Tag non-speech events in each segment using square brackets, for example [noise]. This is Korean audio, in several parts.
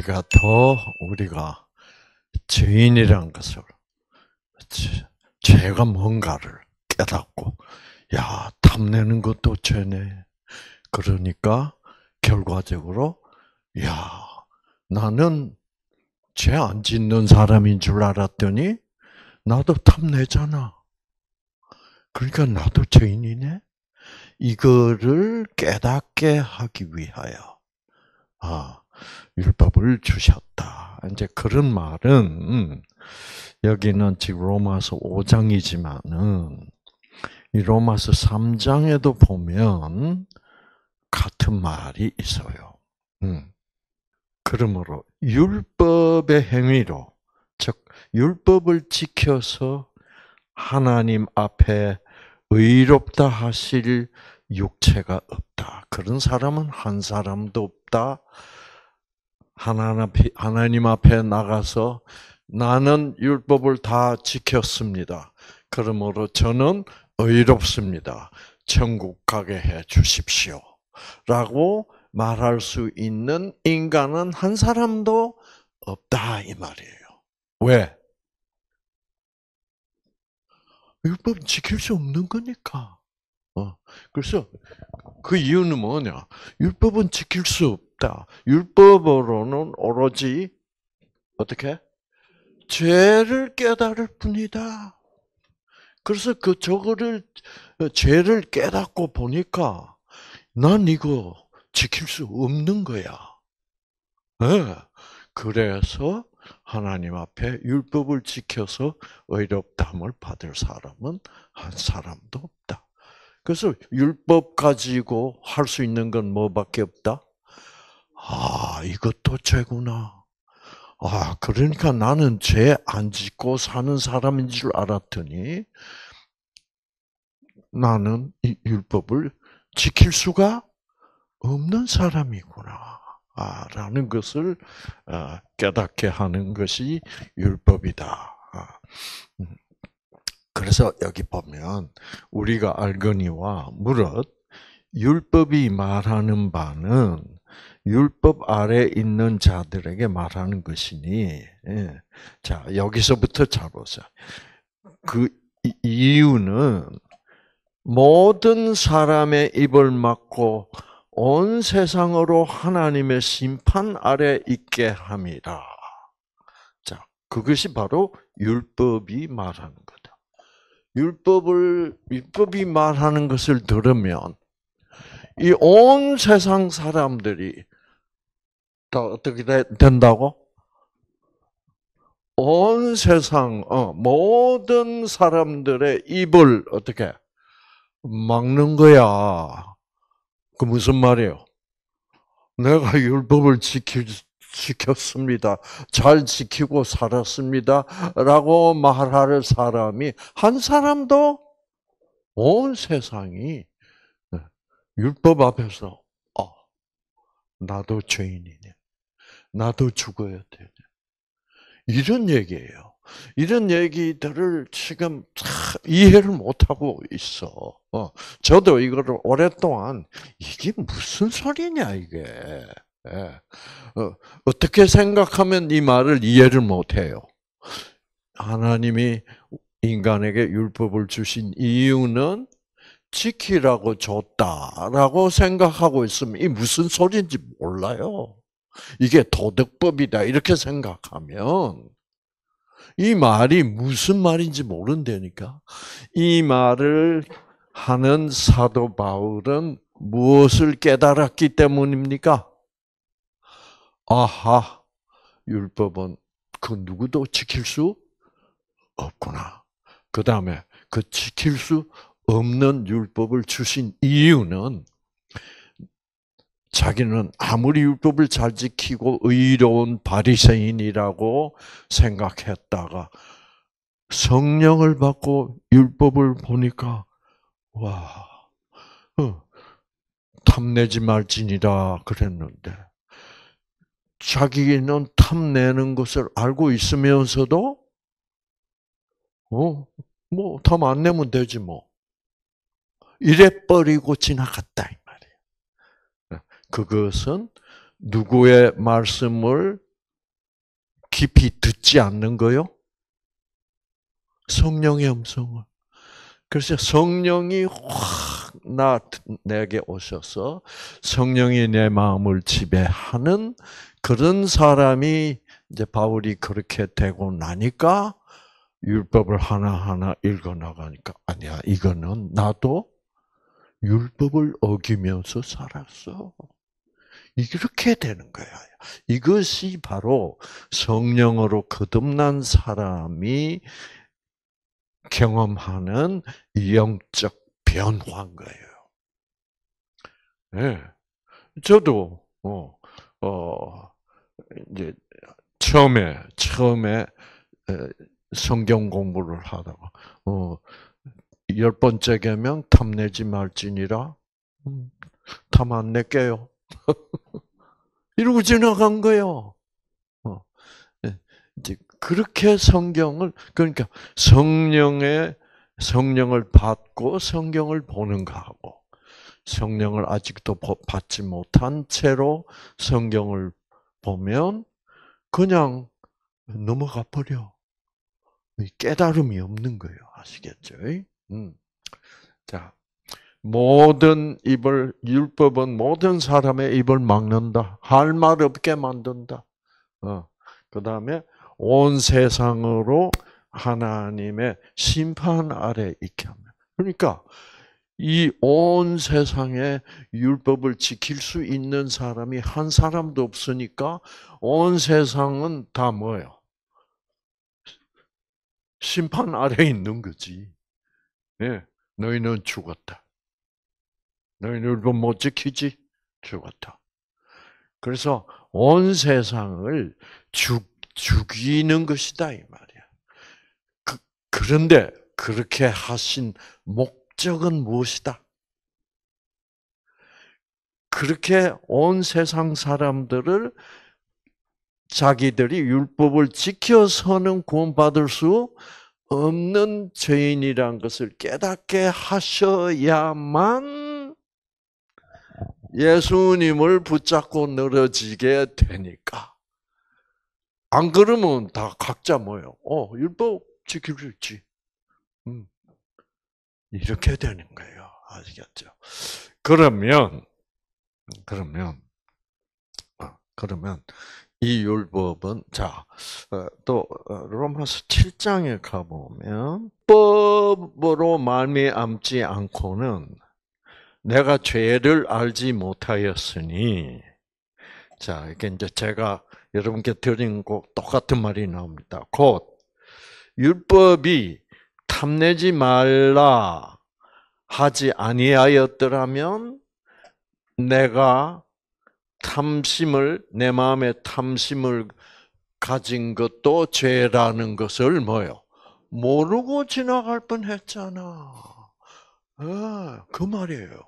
우리가 더 우리가 죄인이란 것을 죄가 뭔가를 깨닫고 야 탐내는 것도 죄네. 그러니까 결과적으로 야 나는 죄 안 짓는 사람인 줄 알았더니 나도 탐내잖아. 그러니까 나도 죄인이네. 이거를 깨닫게 하기 위하여 아 율법을 주셨다. 이제 그런 말은 여기는 지금 로마서 5장이지만은 이 로마서 3장에도 보면 같은 말이 있어요. 음. 그러므로 율법의 행위로 즉 율법을 지켜서 하나님 앞에 의롭다 하실 육체가 없다. 그런 사람은 한 사람도 없다. 하나님 앞에 나가서 나는 율법을 다 지켰습니다. 그러므로 저는 의롭습니다. 천국 가게 해 주십시오. 라고 말할 수 있는 인간은 한 사람도 없다 이 말이에요. 왜? 율법 지킬 수 없는 거니까. 어. 그래서 그 이유는 뭐냐? 율법은 지킬 수 없다. 그러니까 율법으로는 오로지 어떻게 죄를 깨달을 뿐이다. 그래서 그 저거를 어, 죄를 깨닫고 보니까 난 이거 지킬 수 없는 거야. 네. 그래서 하나님 앞에 율법을 지켜서 의롭다함을 받을 사람은 한 사람도 없다. 그래서 율법 가지고 할 수 있는 건 뭐밖에 없다? 아, 이것도 죄구나. 아, 그러니까 나는 죄 안 짓고 사는 사람인 줄 알았더니 나는 이 율법을 지킬 수가 없는 사람이구나. 아, 라는 것을 어, 깨닫게 하는 것이 율법이다. 아, 음. 그래서 여기 보면 우리가 알거니와 무릇 율법이 말하는 바는 율법 아래 있는 자들에게 말하는 것이니 예. 자 여기서부터 잘 보세요. 그 이유는 모든 사람의 입을 막고 온 세상으로 하나님의 심판 아래 있게 함이라. 자 그것이 바로 율법이 말하는 거다. 율법을 율법이 말하는 것을 들으면 이 온 세상 사람들이 다 어떻게 되, 된다고? 온 세상 어, 모든 사람들의 입을 어떻게 막는 거야. 그 무슨 말이에요? 내가 율법을 지킬 지켰습니다. 잘 지키고 살았습니다. 라고 말할 사람이 한 사람도 온 세상이 네, 율법 앞에서 어, 나도 죄인이네. 나도 죽어야 돼. 이런 얘기예요. 이런 얘기들을 지금 이해를 못하고 있어. 어, 저도 이거를 오랫동안 이게 무슨 소리냐 이게. 예. 어, 어떻게 생각하면 이 말을 이해를 못해요. 하나님이 인간에게 율법을 주신 이유는 지키라고 줬다라고 생각하고 있으면 이 무슨 소리인지 몰라요. 이게 도덕법이다. 이렇게 생각하면 이 말이 무슨 말인지 모른다니까. 이 말을 하는 사도 바울은 무엇을 깨달았기 때문입니까? 아하, 율법은 그 누구도 지킬 수 없구나. 그 다음에 그 지킬 수 없는 율법을 주신 이유는 자기는 아무리 율법을 잘 지키고 의로운 바리새인이라고 생각했다가 성령을 받고 율법을 보니까 와 어, 탐내지 말지니라 그랬는데 자기는 탐내는 것을 알고 있으면서도 어뭐탐 안 내면 되지 뭐 이래 버리고 지나갔다. 그것은 누구의 말씀을 깊이 듣지 않는 거요? 성령의 음성을. 그래서 성령이 확 나, 내게 오셔서 성령이 내 마음을 지배하는 그런 사람이 이제 바울이 그렇게 되고 나니까 율법을 하나하나 읽어나가니까 아니야, 이거는 나도 율법을 어기면서 살았어. 이렇게 되는 거야. 이것이 바로 성령으로 거듭난 사람이 경험하는 영적 변화인 거예요. 네. 저도 어, 어 이제 처음에 처음에 성경 공부를 하다가 어, 열 번째 개명 탐내지 말지니라 음, 탐안 낼게요. [laughs] 이러고 지나간 거예요. 어, 예. 그렇게 성경을 그러니까 성령의 성령을 받고 성경을 보는 거하고 성령을 아직도 받지 못한 채로 성경을 보면 그냥 넘어가 버려. 깨달음이 없는 거예요. 아시겠죠? 음. 자, 모든 입을 율법은 모든 사람의 입을 막는다. 할 말 없게 만든다. 어. 그다음에 온 세상으로 하나님의 심판 아래 있게 합니다. 그러니까 이 온 세상에 율법을 지킬 수 있는 사람이 한 사람도 없으니까 온 세상은 다 뭐예요? 심판 아래 있는 거지. 예, 너희는 죽었다. 너희들도 못 지키지? 죽었다. 그래서 온 세상을 죽, 죽이는 것이다, 이 말이야. 그, 그런데 그렇게 하신 목적은 무엇이다? 그렇게 온 세상 사람들을 자기들이 율법을 지켜서는 구원받을 수 없는 죄인이란 것을 깨닫게 하셔야만 예수님을 붙잡고 늘어지게 되니까. 안 그러면 다 각자 뭐예요? 어, 율법 지킬 수 있지. 음. 이렇게 되는 거예요. 아시겠죠? 그러면, 그러면, 어, 그러면, 이 율법은, 자, 어, 또, 어, 로마서 7장에 가보면, 법으로 말미암지 않고는 내가 죄를 알지 못하였으니 자 이게 이제 제가 여러분께 드린 거 똑같은 말이 나옵니다. 곧 율법이 탐내지 말라 하지 아니하였더라면 내가 탐심을 내 마음에 탐심을 가진 것도 죄라는 것을 뭐요? 모르고 지나갈 뻔했잖아. 아, 그 말이에요.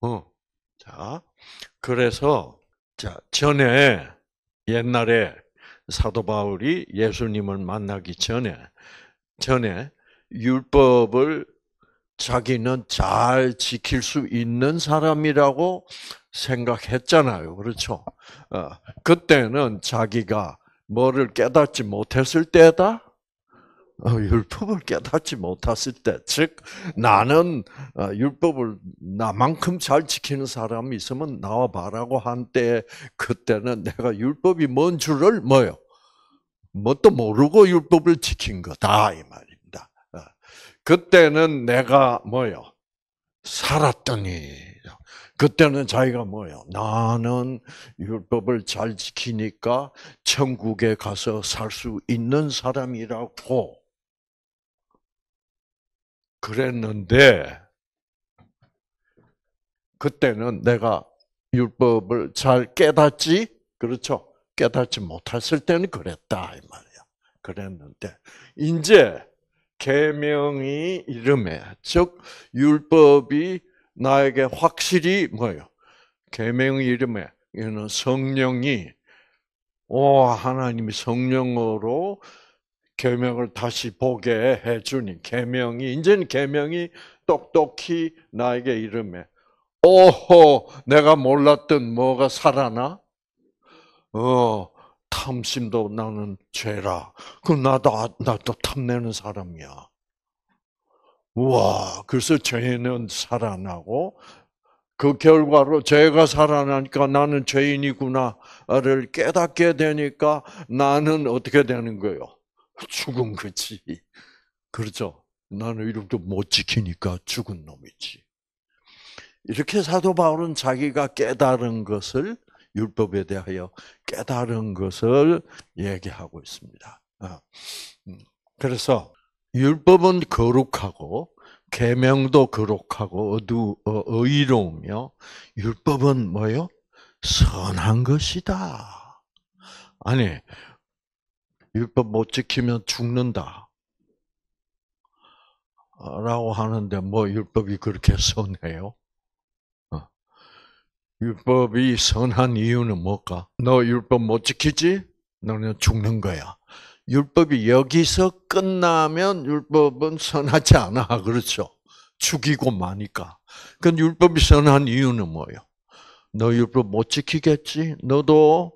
어. 자, 그래서 자 전에 옛날에 사도 바울이 예수님을 만나기 전에 전에 율법을 자기는 잘 지킬 수 있는 사람이라고 생각했잖아요. 그렇죠? 어, 그때는 자기가 뭐를 깨닫지 못했을 때다. 어, 율법을 깨닫지 못했을 때, 즉 나는 어, 율법을 나만큼 잘 지키는 사람이 있으면 나와 봐라고 한 때, 그때는 내가 율법이 뭔 줄을 뭐요? 뭣도 모르고 율법을 지킨 거다 이 말입니다. 어, 그때는 내가 뭐요? 살았더니 그때는 자기가 뭐예요? 나는 율법을 잘 지키니까 천국에 가서 살 수 있는 사람이라고 그랬는데 그때는 내가 율법을 잘 깨닫지 그렇죠 깨닫지 못했을 때는 그랬다 이 말이야 그랬는데 이제 계명이 이름에 즉 율법이 나에게 확실히 뭐예요 계명 이름에 이는 성령이 오 하나님이 성령으로 계명을 다시 보게 해주니 계명이 이제는 계명이 똑똑히 나에게 이름에 오호 내가 몰랐던 뭐가 살아나? 어 탐심도 나는 죄라. 그 나도 나도 탐내는 사람이야. 우와 그래서 죄는 살아나고 그 결과로 죄가 살아나니까 나는 죄인이구나를 깨닫게 되니까 나는 어떻게 되는 거요? 죽은 거지. 그렇죠? 나는 이름도 못 지키니까 죽은 놈이지. 이렇게 사도 바울은 자기가 깨달은 것을 율법에 대하여 깨달은 것을 얘기하고 있습니다. 아, 음. 그래서 율법은 거룩하고 계명도 거룩하고 어두 어, 의로우며 율법은 뭐요? 선한 것이다. 아니 율법 못 지키면 죽는다. 라고 하는데 뭐 율법이 그렇게 선해요? 어. 율법이 선한 이유는 뭘까? 너 율법 못 지키지? 너는 죽는 거야. 율법이 여기서 끝나면 율법은 선하지 않아. [laughs] 그렇죠? 죽이고 마니까. 그 율법이 선한 이유는 뭐예요? 너 율법 못 지키겠지? 너도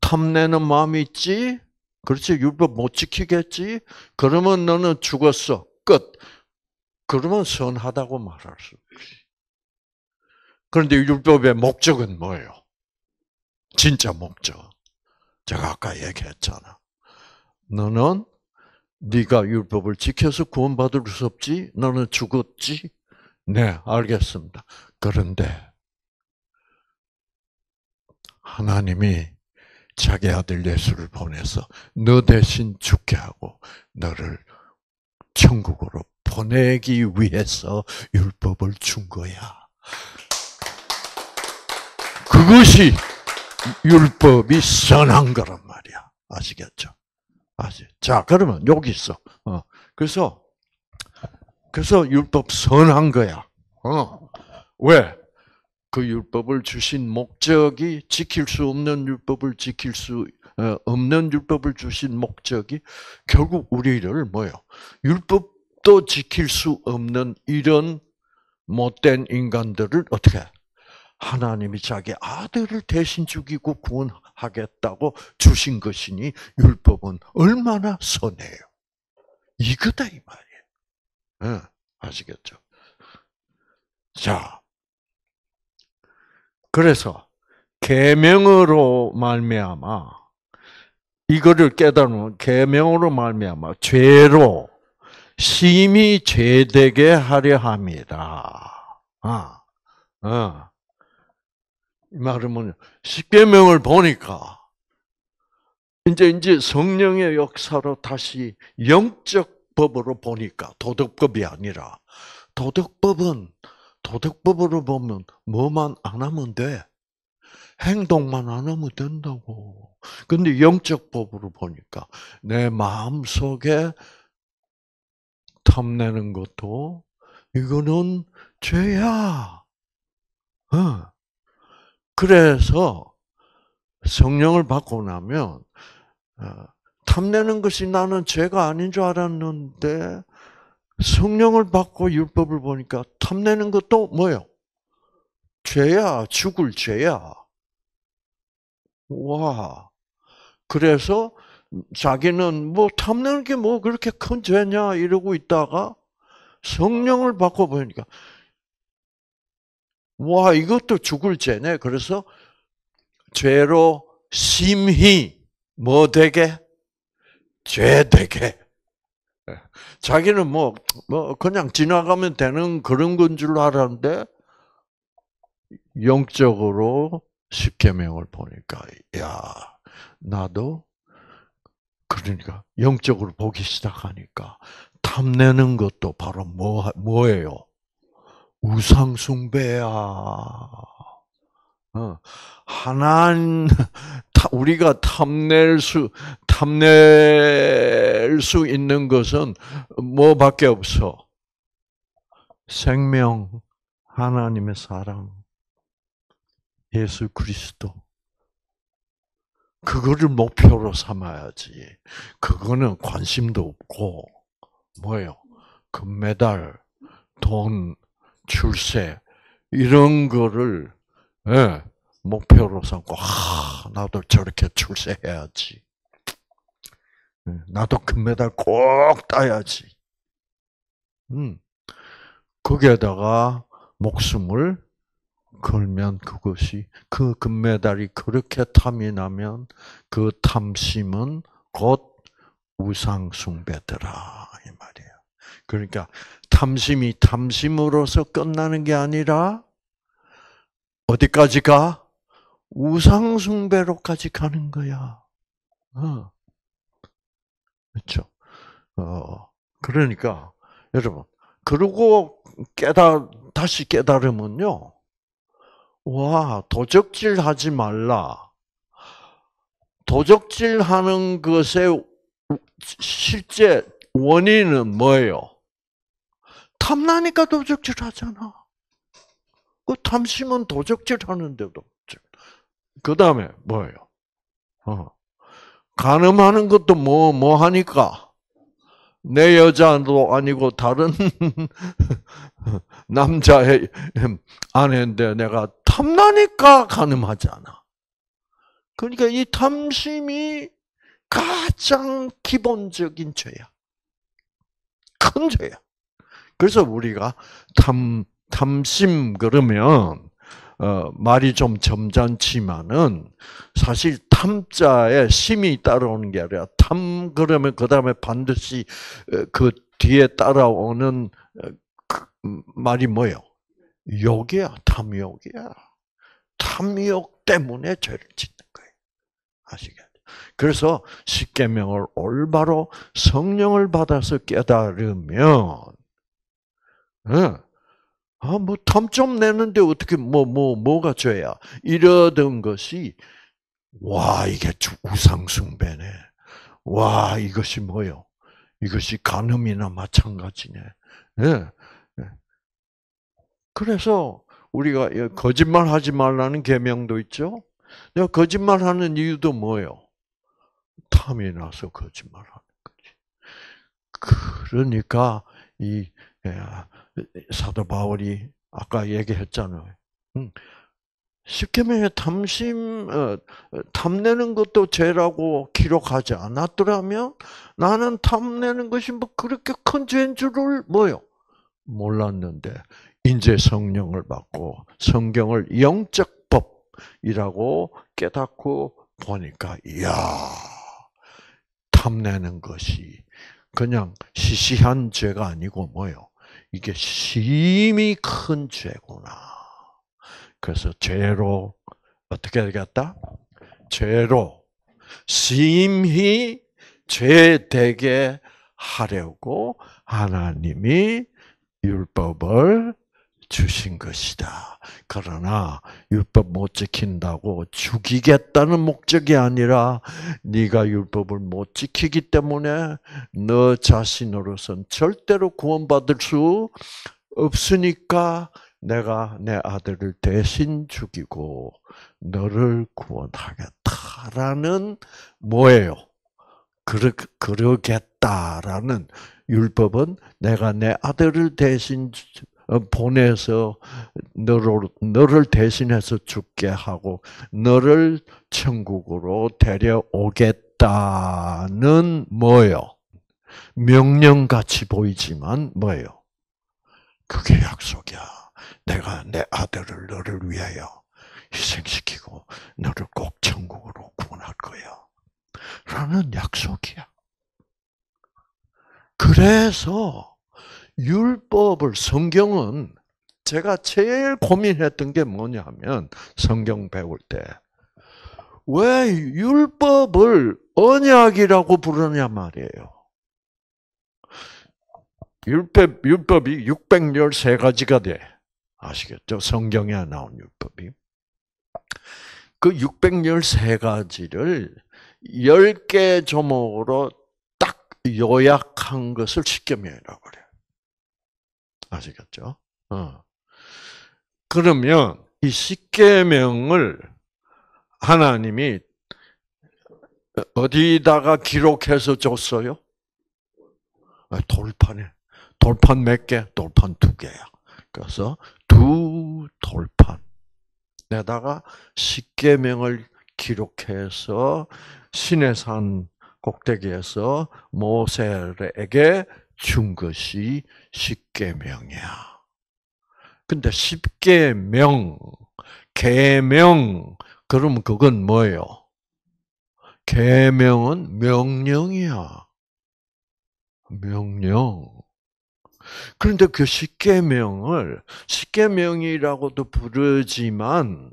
탐내는 마음 있지? 그렇지 율법 못 지키겠지? 그러면 너는 죽었어. 끝. 그러면 선하다고 말할 수 없지. 그런데 율법의 목적은 뭐예요? 진짜 목적. 제가 아까 얘기했잖아. 너는 네가 율법을 지켜서 구원받을 수 없지. 너는 죽었지. 네, 알겠습니다. 그런데 하나님이 자기 아들 예수를 보내서 너 대신 죽게 하고 너를 천국으로 보내기 위해서 율법을 준 거야. 그것이 율법이 선한 거란 말이야. 아시겠죠? 아시. 자, 그러면 여기 있어. 어. 그래서 그래서 율법 선한 거야. 어. 왜? 그 율법을 주신 목적이 지킬 수 없는 율법을 지킬 수 어, 없는 율법을 주신 목적이 결국 우리를 뭐요? 율법도 지킬 수 없는 이런 못된 인간들을 어떻게 하나님이 자기 아들을 대신 죽이고 구원하겠다고 주신 것이니 율법은 얼마나 선해요. 이거다 이 말이에요. 아시겠죠? 자, 그래서 계명으로 말미암아 이거를 깨달으면 계명으로 말미암아 죄로 심히 죄되게 하려 함이라. 아, 어. 이 말은 뭐냐? 십계명을 보니까 이제 이제 성령의 역사로 다시 영적 법으로 보니까 도덕법이 아니라 도덕법은 도덕법으로 보면 뭐만 안 하면 돼. 행동만 안 하면 된다고. 근데 영적 법으로 보니까 내 마음 속에 탐내는 것도 이거는 죄야. 어. 그래서 성령을 받고 나면 어, 탐내는 것이 나는 죄가 아닌 줄 알았는데 성령을 받고 율법을 보니까 탐내는 것도 뭐예요? 죄야, 죽을 죄야. 와. 그래서 자기는 뭐 탐내는 게 뭐 그렇게 큰 죄냐 이러고 있다가 성령을 받고 보니까 와, 이것도 죽을 죄네. 그래서 죄로 심히 뭐 되게? 죄 되게. 예. 자기는 뭐, 뭐, 그냥 지나가면 되는 그런 건 줄 알았는데, 영적으로 십계명을 보니까, 야, 나도, 그러니까, 영적으로 보기 시작하니까, 탐내는 것도 바로 뭐, 뭐예요? 우상숭배야. 어. 하나님, 우리가 탐낼 수 탐낼 수 있는 것은 뭐밖에 없어? 생명, 하나님의 사랑, 예수 그리스도. 그거를 목표로 삼아야지. 그거는 관심도 없고 뭐예요? 금메달, 돈, 출세 이런 거를 예. 목표로 삼고 아, 나도 저렇게 출세해야지. 나도 금메달 꼭 따야지. 음. 거기에다가 목숨을 걸면 그것이 그 금메달이 그렇게 탐이 나면 그 탐심은 곧 우상 숭배더라 이 말이에요. 그러니까 탐심이 탐심으로서 끝나는 게 아니라 어디까지가 우상숭배로까지 가는 거야. 어. 그렇죠. 어. 그러니까 여러분 그러고 깨달 다시 깨달으면요. 와 도적질하지 말라. 도적질하는 것에 실제 원인은 뭐예요? 탐나니까 도적질하잖아. 그 탐심은 도적질하는데도 그 다음에 뭐예요? 어. 가늠하는 것도 뭐, 뭐 하니까. 내 여자도 아니고 다른 [laughs] 남자의 아내인데 내가 탐나니까 가늠하잖아. 그러니까 이 탐심이 가장 기본적인 죄야. 큰 죄야. 그래서 우리가 탐, 탐심 그러면 어, 말이 좀 점잖지만은 사실 탐자에 심이 따라오는 게 아니라 탐 그러면 그 다음에 반드시 어, 그 뒤에 따라오는 어, 그 음, 말이 뭐요? 욕이야, 탐욕이야. 탐욕 때문에 죄를 짓는 거예요. 아시겠죠? 그래서 십계명을 올바로 성령을 받아서 깨달으면 아, 뭐, 탐 좀 내는데 어떻게, 뭐, 뭐, 뭐가 죄야? 이러던 것이, 와, 이게 우상숭배네. 와, 이것이 뭐요? 이것이 간음이나 마찬가지네. 예. 예. 그래서, 우리가 예, 거짓말 하지 말라는 계명도 있죠? 내가 거짓말 하는 이유도 뭐요? 탐이 나서 거짓말 하는 거지. 그러니까, 이, 사도 바울이 아까 얘기했잖아요. 십계명의 탐심, 어, 어, 탐내는 것도 죄라고 기록하지 않았더라면 나는 탐내는 것이 뭐 그렇게 큰 죄인 줄을 뭐요? 몰랐는데 인제 성령을 받고 성경을 영적 법이라고 깨닫고 보니까 이야 탐내는 것이 그냥 시시한 죄가 아니고 뭐요? 이게 심히 큰 죄구나. 그래서 죄로 어떻게 되겠다? 죄로 심히 죄되게 하려고 하나님이 율법을 주신 것이다. 그러나 율법 못 지킨다고 죽이겠다는 목적이 아니라 네가 율법을 못 지키기 때문에 너 자신으로선 절대로 구원받을 수 없으니까 내가 내 아들을 대신 죽이고 너를 구원하겠다라는 뭐예요? 그러, 그러겠다라는 율법은 내가 내 아들을 대신 어, 보내서 너를, 너를 대신해서 죽게 하고 너를 천국으로 데려오겠다는 뭐요? 명령같이 보이지만 뭐요? 그게 약속이야. 내가 내 아들을 너를 위하여 희생시키고 너를 꼭 천국으로 구원할 거야. 라는 약속이야. 그래서 율법을 성경은 제가 제일 고민했던 게 뭐냐면 성경 배울 때 왜 율법을 언약이라고 부르냐 말이에요. 율법 율법이 613가지가 돼. 아시겠죠? 성경에 나온 율법이. 그 613가지를 10개 조목으로 딱 요약한 것을 십계명이라고 그래. 아시겠죠? 어. 그러면 이 십계명을 하나님이 어디다가 기록해서 줬어요? 아, 돌판에. 돌판 몇 개? 돌판 두 개야. 그래서 두 돌판에다가 십계명을 기록해서 신의 산 꼭대기에서 모세에게 준 것이 십계명이야. 근데 십계명, 계명 그러 그건 뭐예요? 계명은 명령이야. 명령. 그런데 그 십계명을 십계명이라고도 부르지만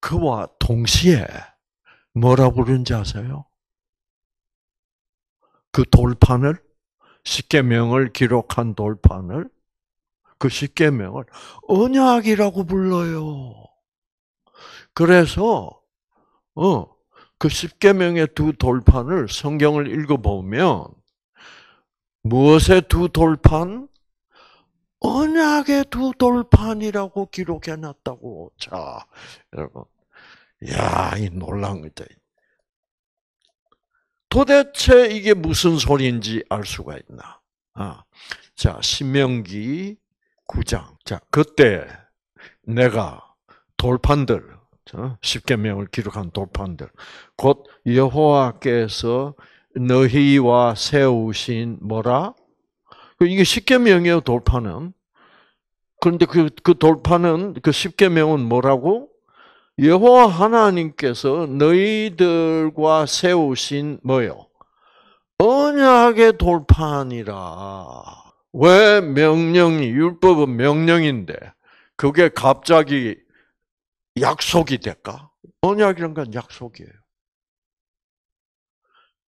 그와 동시에 뭐라 부른지 아세요? 그 돌판을 십계명을 기록한 돌판을 그 십계명을 언약이라고 불러요. 그래서 어, 그 십계명의 두 돌판을 성경을 읽어보면 무엇의 두 돌판? 언약의 두 돌판이라고 기록해놨다고. 자, 여러분, 야, 이 놀라운 거다. 도대체 이게 무슨 소리인지 알 수가 있나? 아. 자, 신명기 9장. 자, 그때 내가 돌판들, 십계명을 기록한 돌판들, 곧 여호와께서 너희와 세우신 뭐라? 그 이게 십계명이에요, 돌판은. 그런데 그, 그 돌판은, 그 십계명은 뭐라고? 여호와 하나님께서 너희들과 세우신 뭐요? 언약의 돌판이라. 왜 명령이 율법은 명령인데 그게 갑자기 약속이 될까? 언약이란 건 약속이에요.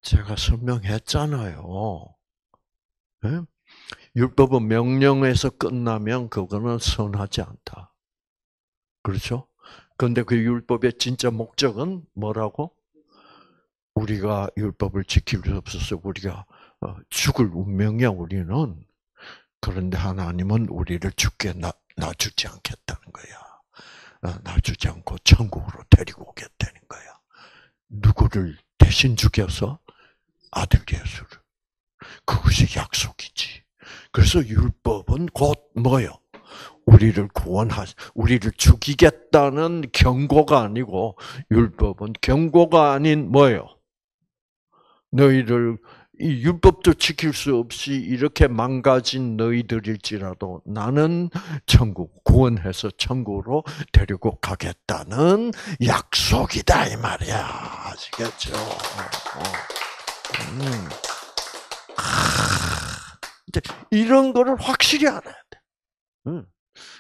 제가 설명했잖아요. 네? 율법은 명령에서 끝나면 그거는 선하지 않다. 그렇죠? 그런데 그 율법의 진짜 목적은 뭐라고? 우리가 율법을 지킬 수 없어서 우리가 어, 죽을 운명이야 우리는. 그런데 하나님은 우리를 죽게 놔, 주지 않겠다는 거야. 어, 놔주지 않고 천국으로 데리고 오겠다는 거야. 누구를 대신 죽여서? 아들 예수를. 그것이 약속이지. 그래서 율법은 곧 뭐요? 우리를 구원하, 우리를 죽이겠다는 경고가 아니고, 율법은 경고가 아닌 뭐예요? 너희를 이 율법도 지킬 수 없이 이렇게 망가진 너희들일지라도 나는 천국 구원해서 천국으로 데리고 가겠다는 약속이다 이 말이야 아시겠죠? 어, 어. 음. 아, 이런 거를 확실히 알아요.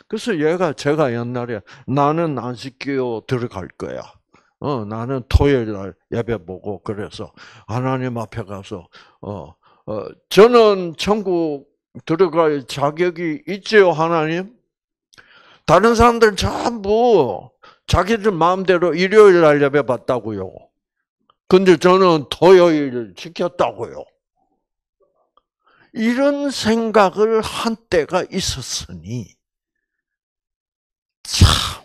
그래서 얘가 제가 옛날에 나는 안식교 들어갈 거야. 어, 나는 토요일 날 예배 보고 그래서 하나님 앞에 가서 어, 어 저는 천국 들어갈 자격이 있지요, 하나님? 다른 사람들 전부 자기들 마음대로 일요일 날 예배 봤다고요. 근데 저는 토요일 지켰다고요. 이런 생각을 한 때가 있었으니 참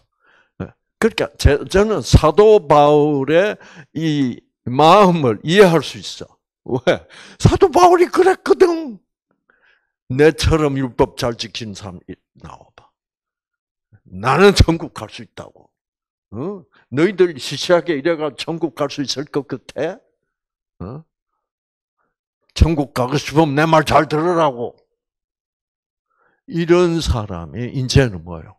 예. 그러니까 저는 사도 바울의 이 마음을 이해할 수 있어. 왜? 사도 바울이 그랬거든. 내처럼 율법 잘지키 사람 나와봐. 나는 천국 갈 수 있다고. 어? 너희들 시시하게 이래가 천국 갈 수 있을 것 같아? 어? 천국 가고 싶으면 내 말 잘 들으라고. 이런 사람이 이제는 뭐예요?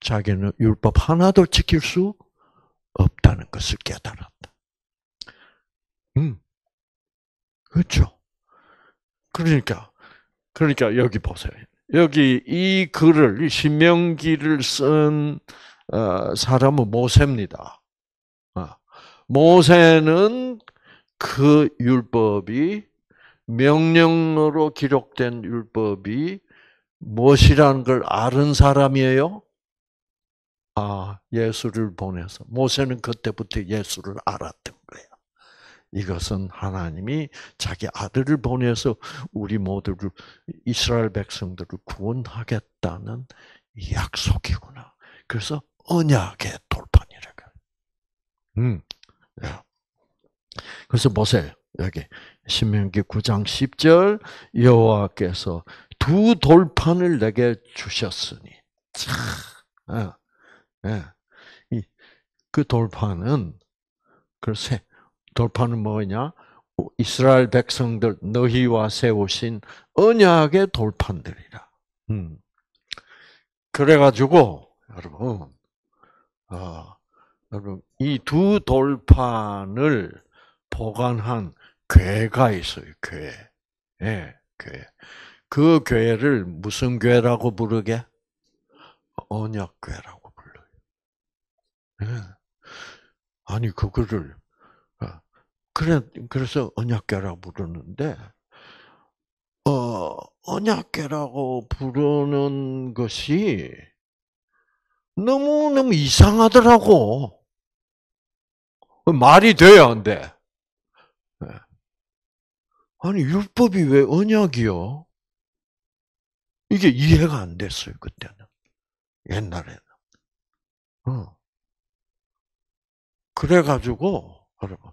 자기는 율법 하나도 지킬 수 없다는 것을 깨달았다. 음. 그렇죠. 그러니까 그러니까 여기 보세요. 여기 이 글을 이 신명기를 쓴 어, 사람은 모세입니다. 아, 모세는 그 율법이 명령으로 기록된 율법이 무엇이라는 걸 아는 사람이에요? 아, 예수를 보내서 모세는 그때부터 예수를 알았던 거야. 이것은 하나님이 자기 아들을 보내서 우리 모두를 이스라엘 백성들을 구원하겠다는 약속이구나. 그래서 언약의 돌판이라고. 음. 그래서 보세요. 여기 신명기 9장 10절 여호와께서 두 돌판을 내게 주셨으니 아, 예. 그 돌판은 글쎄 돌판은 뭐냐? 이스라엘 백성들 너희와 세우신 언약의 돌판들이라. 음. 그래가지고 여러분, 어, 여러분 이 두 돌판을 보관한 괴가 있어요. 괴. 예, 괴. 그 괴를 무슨 괴라고 부르게? 언약괴라고 불러요. 예. 아니 그거를 어, 그래 그래서 언약괴라고 부르는데 어 언약괴라고 부르는 것이 너무너무 이상하더라고. 말이 돼야 안 돼. 아니 율법이 왜 언약이요? 이게 이해가 안 됐어요 그때는 옛날에는. 어. 그래가지고 여러분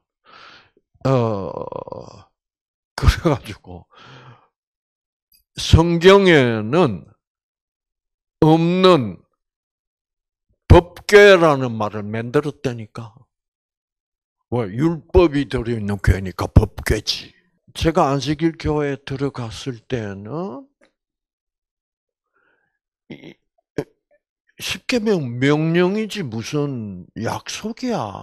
어 그래가지고 성경에는 없는 법궤라는 말을 만들었다니까. 왜 율법이 들어있는 궤니까 법궤지. 제가 안식일 교회에 들어갔을 때는 십계명 명령이지 무슨 약속이야.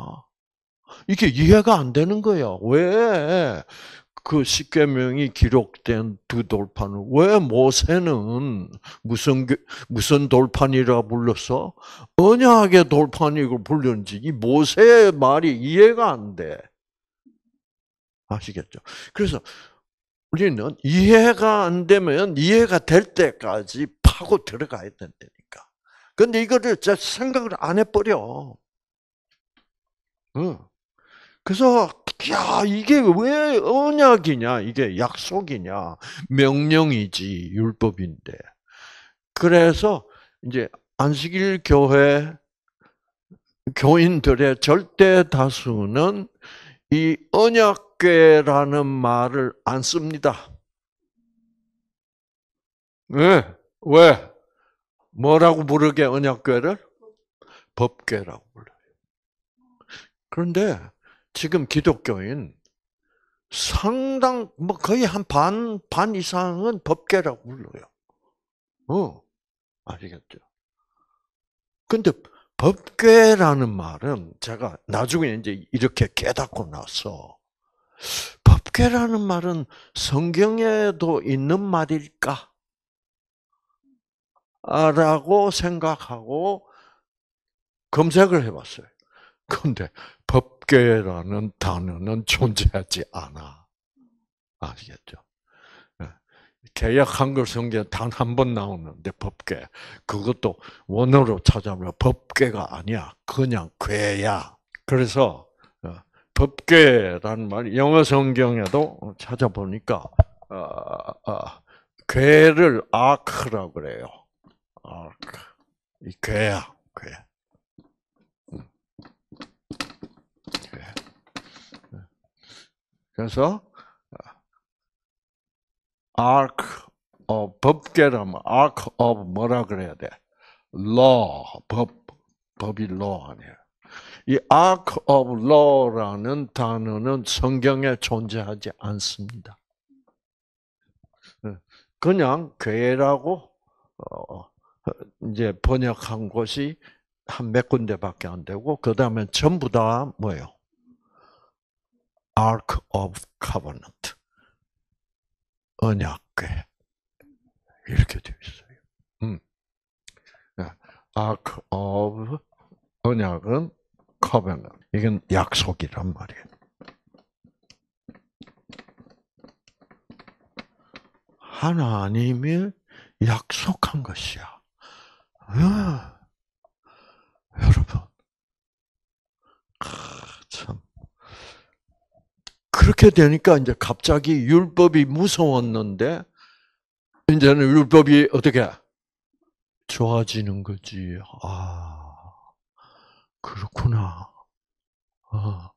이게 이해가 안 되는 거야. 왜그 십계명이 기록된 두 돌판을 왜 모세는 무슨 무슨 돌판이라 불렀어? 언약의 돌판이고 불렸는지 이 모세의 말이 이해가 안 돼. 아시겠죠? 그래서 우리는 이해가 안 되면 이해가 될 때까지 파고 들어가야 된다니까. 근데 이거를 생각을 안 해버려. 응. 그래서 야 이게 왜 언약이냐 이게 약속이냐 명령이지 율법인데 그래서 이제 안식일 교회 교인들의 절대 다수는 이 언약 꾀라는 말을 안 씁니다. 네. 왜? 뭐라고 부르게 언약궤를? 법궤라고 불러요. 그런데 지금 기독교인 상당 뭐 거의 한 반반 반 이상은 법궤라고 불러요. 어. 아시겠죠? 근데 법궤라는 말은 제가 나중에 이제 이렇게 깨닫고 나서 법궤라는 말은 성경에도 있는 말일까? 라고 생각하고 검색을 해봤어요. 근데 법궤라는 단어는 존재하지 않아. 아시겠죠? 예. 계약 한글 성경 단 한 번 나오는데 법궤 그것도 원어로 찾아보면 법궤가 아니야 그냥 괴야 그래서 법궤라는 말, 영어 성경에도 찾아보니까 아, 아, 괴를 아크라고 그래요. 아크. 이 괴야, 괴. 그래서 arc 법계라면 a r of 뭐라 그래야 돼? law 법 법이 law 아니에요. 이 ark of law라는 단어는 성경에 존재하지 않습니다. 그냥 괴라고 어, 이제 번역한 곳이 한 몇 군데밖에 안 되고 그 다음에 전부 다 뭐예요? Ark of Covenant 언약궤 이렇게 되어 있어요. 음. 네. Ark of 언약은 c o v 이건 약속이란 말이에요. 하나님이 약속한 것이야. 아, 여러분, 아, 참 그렇게 되니까 이제 갑자기 율법이 무서웠는데 이제는 율법이 어떻게 좋아지는 거지. 아. 그렇구나. 어.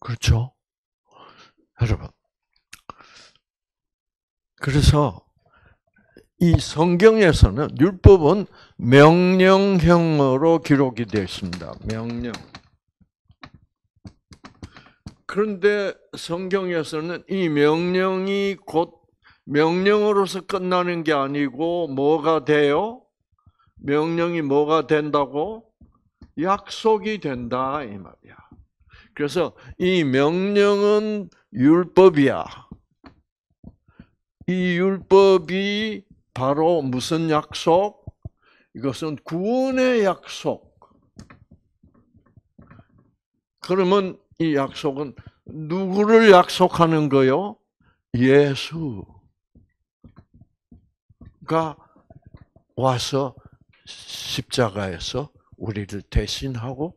그렇죠? 여러분. 그래서 이 성경에서는 율법은 명령형으로 기록이 되어 있습니다. 명령. 그런데 성경에서는 이 명령이 곧 명령으로서 끝나는 게 아니고 뭐가 돼요? 명령이 뭐가 된다고? 약속이 된다 이 말이야. 그래서 이 명령은 율법이야. 이 율법이 바로 무슨 약속? 이것은 구원의 약속. 그러면 이 약속은 누구를 약속하는 거요? 예수가 와서 십자가에서 우리를 대신하고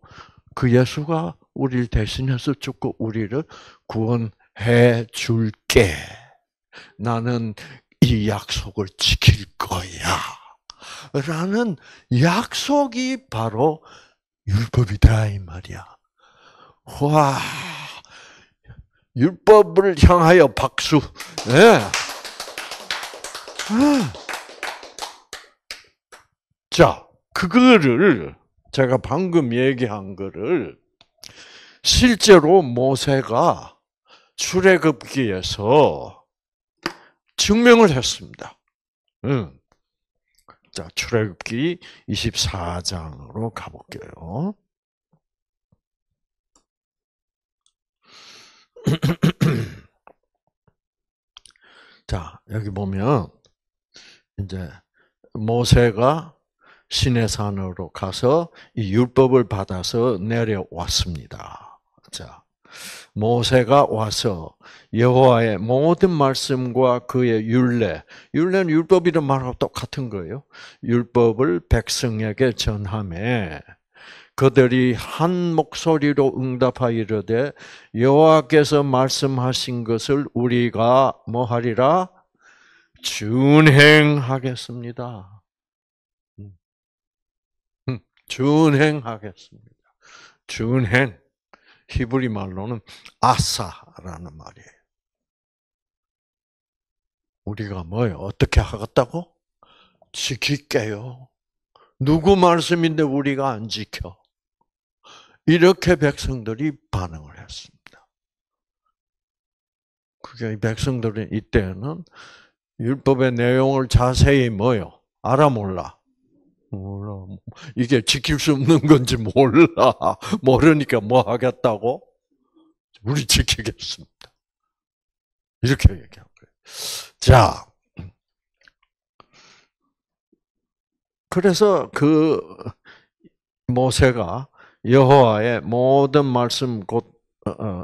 그 예수가 우리를 대신해서 죽고 우리를 구원해 줄게. 나는 이 약속을 지킬 거야. 라는 약속이 바로 율법이다, 이 말이야. 와, 율법을 향하여 박수. 네. 자, 그거를 제가 방금 얘기한 거를 실제로 모세가 출애굽기에서 증명을 했습니다. 응. 자, 출애굽기 24장으로 가볼게요. [clears throat] 자, 여기 보면 이제 모세가 신의 산으로 가서 이 율법을 받아서 내려왔습니다. 자, 모세가 와서 여호와의 모든 말씀과 그의 율례, 율례는 율법이란 말하고 똑같은 거예요. 율법을 백성에게 전함에 그들이 한 목소리로 응답하이르되 여호와께서 말씀하신 것을 우리가 뭐하리라 준행하겠습니다. 준행하겠습니다. 준행. 히브리 말로는 아사라는 말이에요. 우리가 뭐요? 어떻게 하겠다고? 지킬게요. 누구 말씀인데 우리가 안 지켜? 이렇게 백성들이 반응을 했습니다. 그게 백성들은 이때는 율법의 내용을 자세히 뭐요? 알아 몰라. 몰라. 뭐, 이게 지킬 수 없는 건지 몰라. [laughs] 모르니까 뭐 하겠다고? 우리 지키겠습니다. 이렇게 얘기한 거예요. 자. 그래서 그 모세가 여호와의 모든 말씀 곧 어, 어,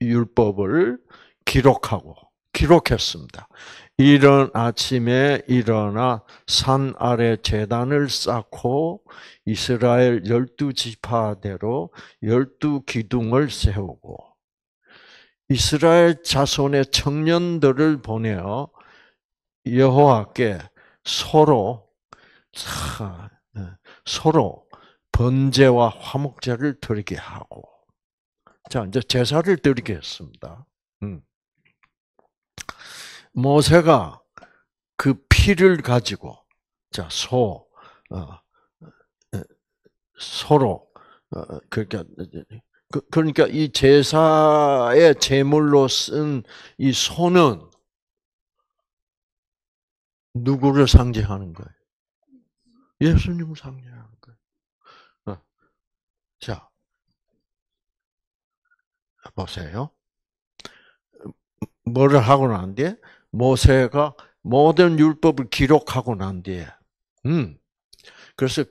율법을 기록하고 기록했습니다. 이런 아침에 일어나 산 아래 재단을 쌓고 이스라엘 열두 지파대로 열두 기둥을 세우고 이스라엘 자손의 청년들을 보내어 여호와께 서로 네, 서로 번제와 화목제를 드리게 하고 자 이제 제사를 드리게 했습니다. 음. 모세가 그 피를 가지고 자 소, 어, 어 소로 어, 그러니까 그, 그러니까 이 제사의 제물로 쓴 이 소는 누구를 상징하는 거예요? 예수님을 상징하는 거예요. 어, 자, 보세요. 뭐를 하고 난 뒤에 모세가 모든 율법을 기록하고 난 뒤에, 음, 그래서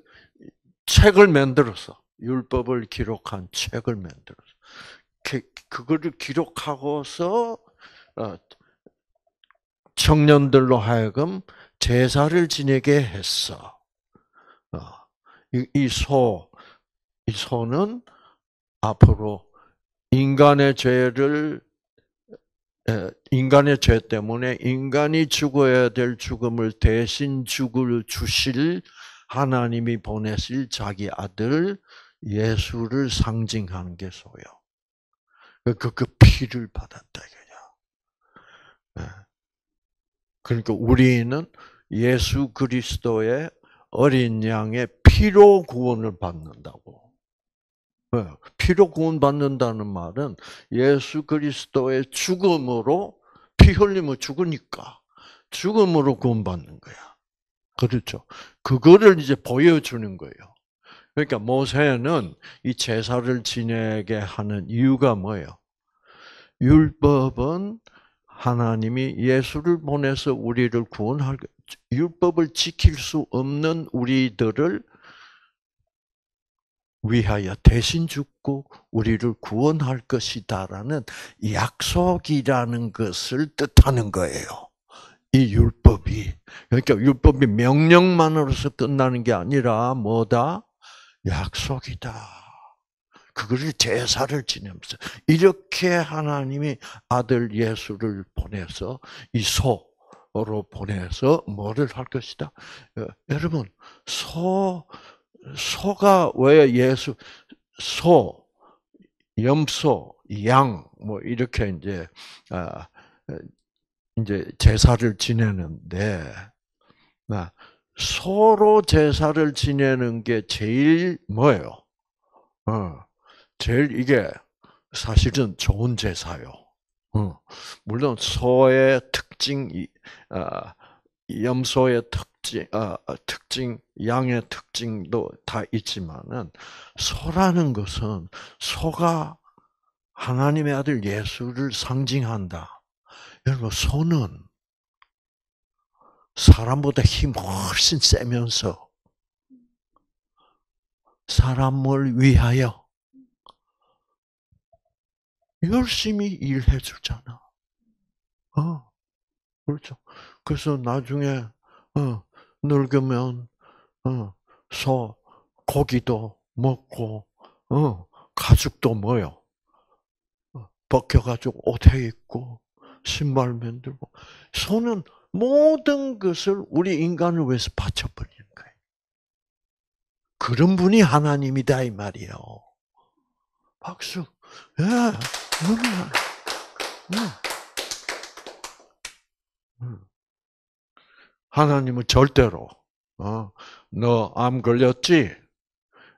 책을 만들었어. 율법을 기록한 책을 만들었어. 그, 그거를 기록하고서 어, 청년들로 하여금 제사를 지내게 했어. 어, 이 소, 이 소는 앞으로 인간의 죄를 인간의 죄 때문에 인간이 죽어야 될 죽음을 대신 죽을 주실 하나님이 보내실 자기 아들 예수를 상징하는 게 소요. 그, 그, 그 피를 받았다, 이거죠. 그러니까 우리는 예수 그리스도의 어린 양의 피로 구원을 받는다고. 예, 피로 구원받는다는 말은 예수 그리스도의 죽음으로 피 흘림을 죽으니까 죽음으로 구원받는 거야. 그렇죠. 그거를 이제 보여주는 거예요. 그러니까 모세는 이 제사를 지내게 하는 이유가 뭐예요? 율법은 하나님이 예수를 보내서 우리를 구원할 율법을 지킬 수 없는 우리들을 위하여 대신 죽고 우리를 구원할 것이다라는 약속이라는 것을 뜻하는 거예요. 이 율법이. 그러니까 율법이 명령만으로서 끝나는 게 아니라 뭐다? 약속이다. 그거를 제사를 지내면서 이렇게 하나님이 아들 예수를 보내서 이 소로 보내서 뭐를 할 것이다. 어, 여러분 소 소가 왜 예수 소, 염소, 양 뭐 이렇게 이제 아 이제 제사를 지내는데 아, 소로 제사를 지내는 게 제일 뭐예요? 어, 제일 이게 사실은 좋은 제사요. 어, 물론 소의 특징, 어, 아, 염소의 특 특징, 어, 어, 특징, 양의 특징도 다 있지만은 소라는 것은 소가 하나님의 아들 예수를 상징한다. 여러분 소는 사람보다 힘 훨씬 세면서 사람을 위하여 열심히 일해 주잖아. 어. 그렇죠. 그래서 나중에 어, 늙으면 어, 소 고기도 먹고 어, 가죽도 뭐요 어, 벗겨가지고 옷에 입고 신발 만들고 소는 모든 것을 우리 인간을 위해서 바쳐버리는 거예요. 그런 분이 하나님이다 이 말이에요. 박수. 예, 너무나. 예. 하나님은 절대로 어, 너 암 걸렸지?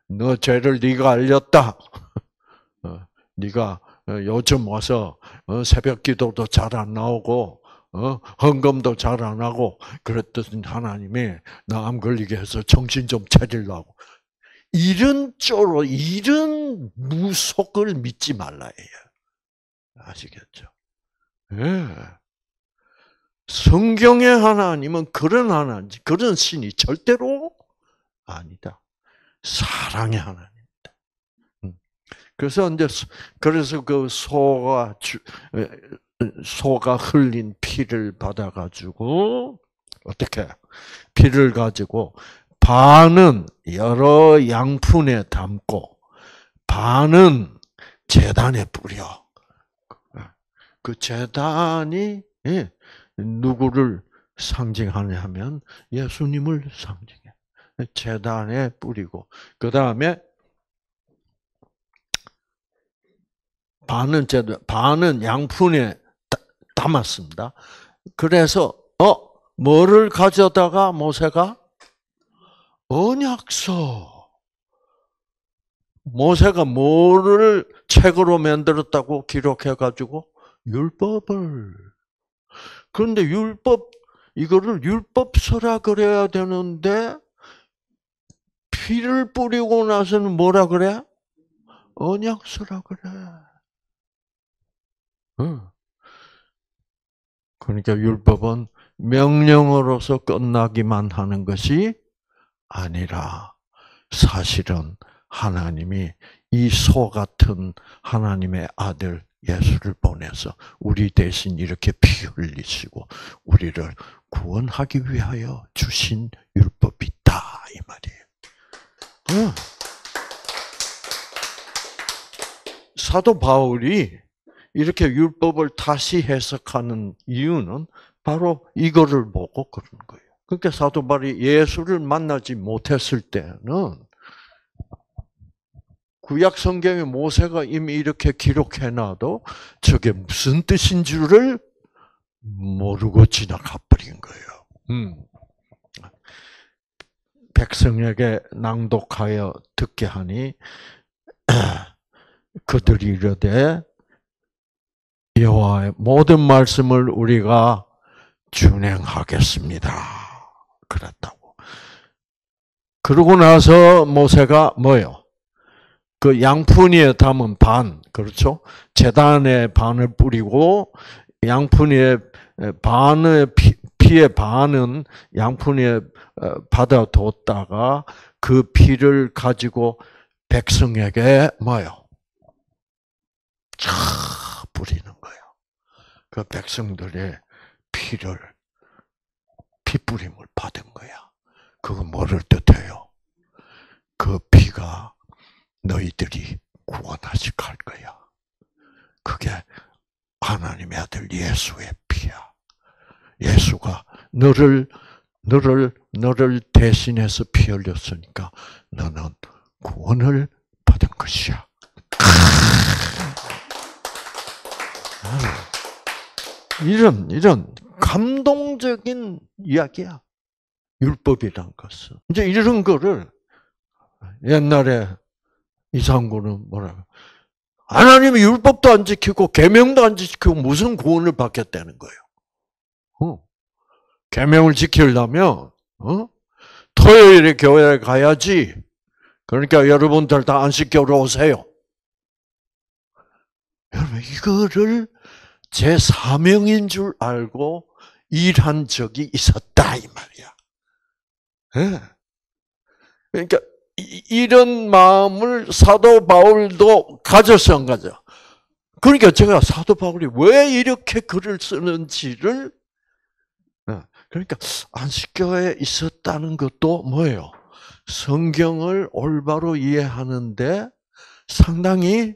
너 죄를 네가 알렸다. [laughs] 어, 네가 어, 요즘 와서 어, 새벽 기도도 잘 안 나오고 어, 헌금도 잘 안 하고 그랬더니 하나님이 나암 걸리게 해서 정신 좀 차리려고 이런 쪼로 이런 무속을 믿지 말라예요. 아시겠죠? 예. 성경의 하나님은 그런 하나님, 그런 신이 절대로 아니다. 사랑의 하나님이다. 음. 그래서 이제 그래서 그 소가 소가 흘린 피를 받아가지고 어떻게 피를 가지고 반은 여러 양푼에 담고 반은 재단에 뿌려 그, 아, 그 재단이 예, 누구를 상징하냐 하면 예수님을 상징해. 재단에 뿌리고 그 다음에 반은 재단, 반은 양푼에 담았습니다. 그래서 어 뭐를 가져다가 모세가 언약서 모세가 뭐를 책으로 만들었다고 기록해 가지고 율법을 그런데 율법 이거를 율법서라 그래야 되는데 피를 뿌리고 나서는 뭐라 그래? 언약서라 그래. 어. 그러니까 율법은 명령으로서 끝나기만 하는 것이 아니라 사실은 하나님이 이 소 같은 하나님의 아들 예수를 보내서 우리 대신 이렇게 피 흘리시고 우리를 구원하기 위하여 주신 율법이 있다 이 말이에요. 응. 사도 바울이 이렇게 율법을 다시 해석하는 이유는 바로 이거를 보고 그런 거예요. 그러니까 사도 바울이 예수를 만나지 못했을 때는 구약 성경에 모세가 이미 이렇게 기록해놔도 저게 무슨 뜻인 줄을 모르고 지나가 버린 거예요. 음. 백성에게 낭독하여 듣게 하니 [clears throat] 그들이 이르되 여호와의 모든 말씀을 우리가 준행하겠습니다. 그랬다고. 그러고 나서 모세가 뭐요? 그 양푼이에 담은 반, 그렇죠? 재단에 반을 뿌리고 양푼이의 반의 피, 의 반은 양푼이에 어, 받아뒀다가 그 피를 가지고 백성에게 뭐요? 뿌리는 거예요. 그 백성들의 피를 피뿌림을 받은 거야. 그거 뭐를 뜻해요? 그 피가 너희들이 구원하실갈 거야. 그게 하나님의 아들 예수의 피야. 예수가 너를 너를 너를 대신해서 피 흘렸으니까 너는 구원을 받은 것이야. 이런 이런 감동적인 이야기야. 율법이란 것은 이제 이런 거를 옛날에 이상구는 뭐라고? 하나님이 율법도 안 지키고 계명도 안 지키고 무슨 구원을 받겠다는 거예요. 어? 계명을 지키려면 어? 토요일에 교회에 가야지. 그러니까 여러분들 다 안식교로 오세요. 여러분 이거를 제 사명인 줄 알고 일한 적이 있었다 이 말이야. 예. 그러니까 이런 마음을 사도 바울도 가졌어 안 가져? 그러니까 제가 사도 바울이 왜 이렇게 글을 쓰는지를 어, 그러니까 안식교에 있었다는 것도 뭐예요? 성경을 올바로 이해하는데 상당히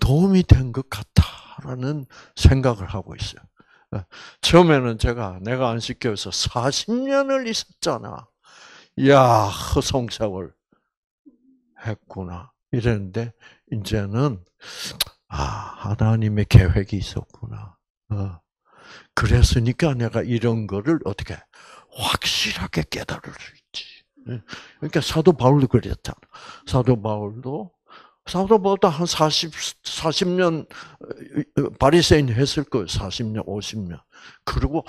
도움이 된 것 같다라는 생각을 하고 있어요. 어, 처음에는 제가 내가 안식교에서 40년을 있었잖아. 야 허송세월 했구나. 이랬는데, 이제는, 아, 하나님의 계획이 있었구나. 어. 그랬으니까 내가 이런 거를 어떻게 확실하게 깨달을 수 있지. 예. 그러니까 사도 바울도 그랬잖아. 사도 바울도 사도보다 한 40, 40년 어, 어, 바리새인 했을 거예요. 40년, 50년. 그리고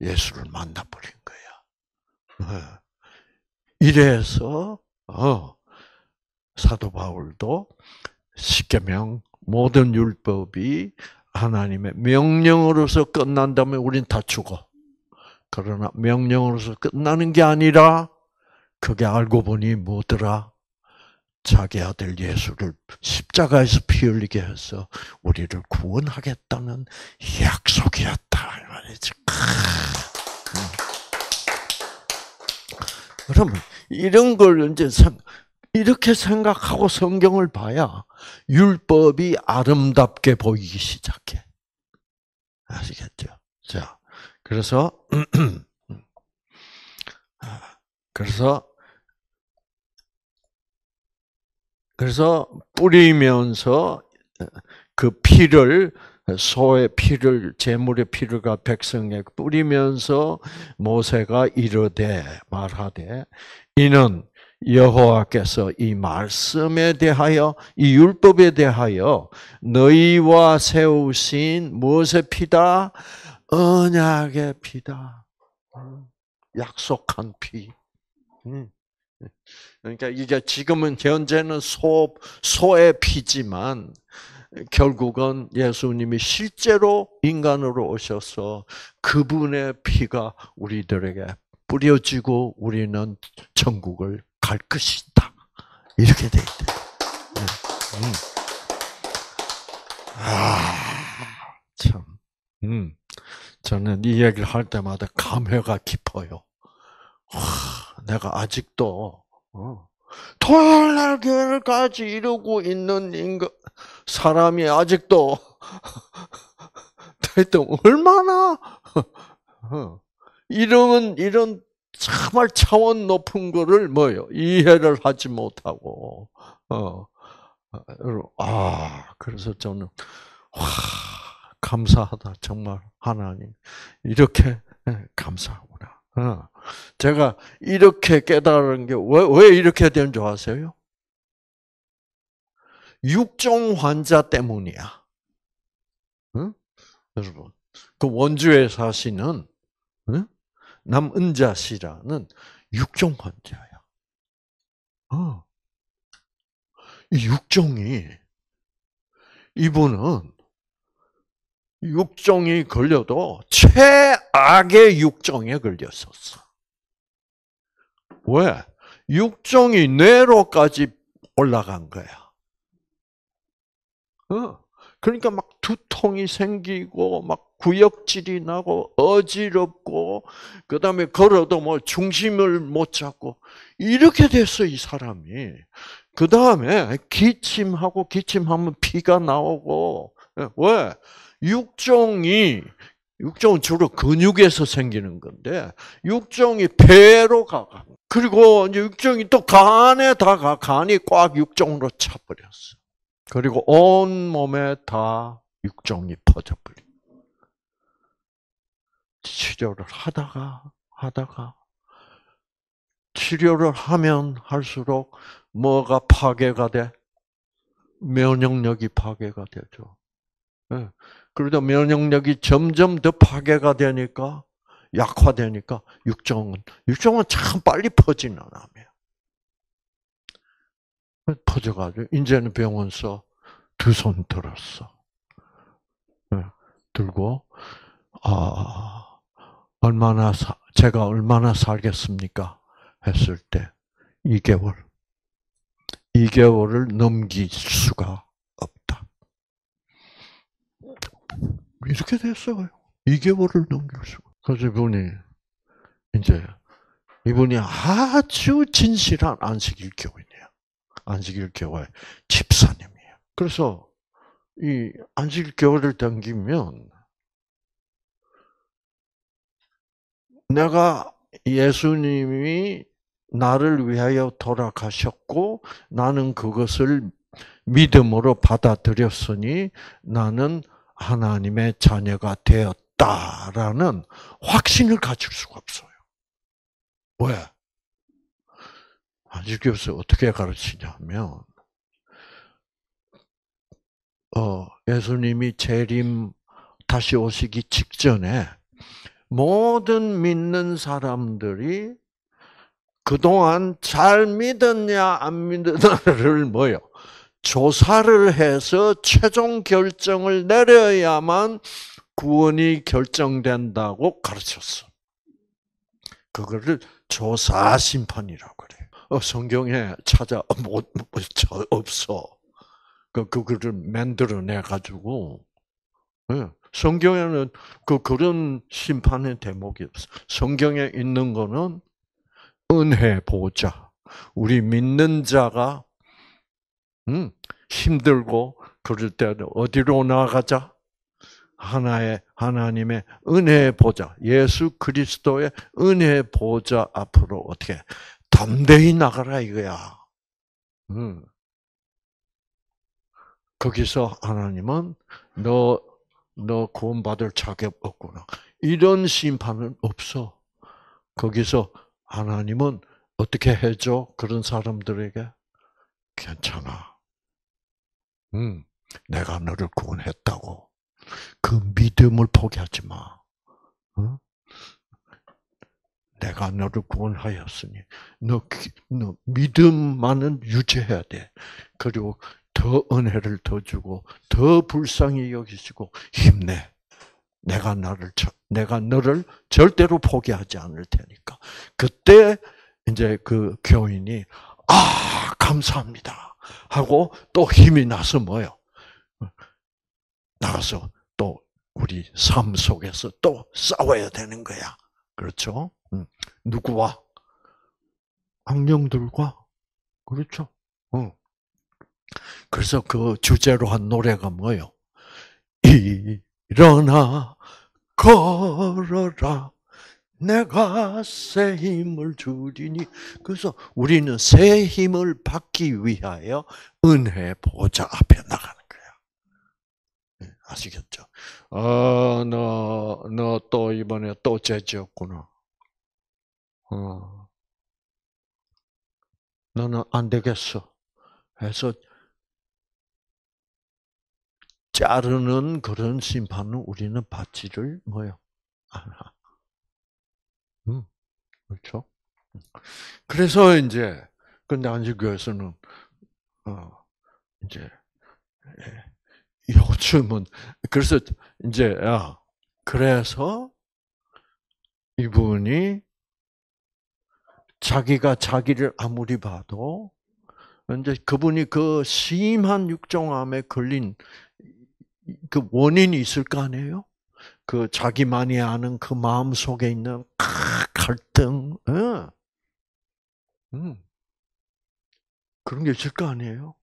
예수를 만나버린 거야. 어. 이래서 어, 사도 바울도 십계명 모든 율법이 하나님의 명령으로서 끝난다면 우린 다 죽어. 그러나 명령으로서 끝나는 게 아니라 그게 알고 보니 뭐더라? 자기 아들 예수를 십자가에서 피 흘리게 해서 우리를 구원하겠다는 약속이었다. 말이지. 음. 그러면 이런 걸 이제 이렇게 생각하고 성경을 봐야 율법이 아름답게 보이기 시작해. 아시겠죠? 자, 그래서 [clears throat] 아, 그래서 그래서 뿌리면서 어, 그 피를 소의 피를 제물의 피를가 백성에 뿌리면서 모세가 이르되 말하되 이는 여호와께서 이 말씀에 대하여 이 율법에 대하여 너희와 세우신 무엇의 피다 언약의 피다 약속한 피. 음. 그러니까 이게 지금은 현재는 소 소의 피지만 결국은 예수님이 실제로 인간으로 오셔서 그분의 피가 우리들에게 뿌려지고 우리는 천국을 갈 것이다. 이렇게 돼 있대. 음. 음. 아, 참. 음. 저는 이 얘기를 할 때마다 감회가 깊어요. 와, 내가 아직도, 어, 토요일 날 교회까지 이러고 있는 인간, 사람이 아직도, 하여튼 [laughs] 얼마나, 어, 이런, 이런 정말 차원 높은 거를 뭐요 이해를 하지 못하고 어. 아 그래서 저는 와 감사하다 정말 하나님 이렇게 예, 감사하구나. 어. 제가 이렇게 깨달은 게 왜 왜 이렇게 된 줄 아세요? 육종 환자 때문이야. 응? 여러분, 그 원주에 사시는 응? 남은자씨라는 육종헌자야. 어. 이 육종이 이분은 육종이 걸려도 최악의 육종에 걸렸었어. 왜? 육종이 뇌로까지 올라간 거야. 어. 그러니까 막 두통이 생기고 막 구역질이 나고 어지럽고 그다음에 걸어도 뭐 중심을 못 잡고 이렇게 됐어 이 사람이. 그다음에 기침하고 기침하면 피가 나오고 예, 왜? 육종이 육종은 주로 근육에서 생기는 건데 육종이 폐로 가가. 그리고 이제 육종이 또 간에다가 간이 꽉 육종으로 차버렸어. 그리고 온 몸에 다 육종이 퍼져버린. 치료를 하다가 하다가 치료를 하면 할수록 뭐가 파괴가 돼? 면역력이 파괴가 되죠. 예. 그러다 면역력이 점점 더 파괴가 되니까 약화되니까 육종은 육종은 참 빨리 퍼지는 암이야. 퍼져가지고 이제는 병원 써두 손 들었어. 예. 들고 아 얼마나 사, 제가 얼마나 살겠습니까? 했을 때 2개월. 2개월을 넘길 수가 없다. 이렇게 됐어요. 2개월을 넘길 수가. 그래서 이분이 이제 이분이 아주 진실한 안식일 교인이에요. 안식일 교회 집사님이에요. 그래서 이 안식일 교회를 당기면 내가 예수님이 나를 위하여 돌아가셨고 나는 그것을 믿음으로 받아들였으니 나는 하나님의 자녀가 되었다라는 확신을 가질 수가 없어요. 왜? 한식교에서 어떻게 가르치냐면, 어, 예수님이 재림 다시 오시기 직전에 모든 믿는 사람들이 그동안 잘 믿었냐 안 믿었냐를 뭐요? [laughs] 조사를 해서 최종 결정을 내려야만 구원이 결정된다고 가르쳤어. 그거를 조사 심판이라고 그래. 어, 성경에 찾아 못, 뭐, 뭐, 없어. 그 그거를 만들어내 가지고 네. 예. 성경에는 그 그런 심판의 대목이 없어. 성경에 있는 거는 은혜 보자 우리 믿는 자가 음, 힘들고 그럴 때 어디로 나가자 하나의 하나님의 은혜 보좌, 예수 그리스도의 은혜 보좌 앞으로 어떻게 담대히 나가라 이거야. 음. 거기서 하나님은 너너 구원받을 자격 없구나. 이런 심판은 없어. 거기서 하나님은 어떻게 해줘? 그런 사람들에게? 괜찮아. 음, 내가 너를 구원했다고. 그 믿음을 포기하지 마. 내가 너를 구원하였으니 너, 너 믿음만은 유지해야 돼. 그리고 더 은혜를 더 주고 더 불쌍히 여기시고 힘내. 내가 나를 내가 너를 절대로 포기하지 않을 테니까. 그때 이제 그 교인이 아 감사합니다 하고 또 힘이 나서 뭐요? 나가서 또 우리 삶 속에서 또 싸워야 되는 거야. 그렇죠? 누구와? 악령들과 그렇죠. 응. 그래서 그 주제로 한 노래가 뭐요? 일어나 걸어라 내가 새 힘을 주리니 그래서 우리는 새 힘을 받기 위하여 은혜 보좌 앞에 나가는 거야. 예, 아시겠죠? 어, 너너 또 이번에 또 제지였구나. 어, 너는 안 되겠어. 해서 자르는 그런 심판은 우리는 받지를 뭐요? 않아. 음, 그렇죠? 그래서 이제 근데 안식교에서는 어 이제 예, 요즘은 그래서 이제 야 아, 그래서 이분이 자기가 자기를 아무리 봐도 이제 그분이 그 심한 육종암에 걸린 그 원인이 있을 거 아니에요? 그 자기만이 아는 그 마음 속에 있는 갈등, 응. 그런 게 있을 거 아니에요?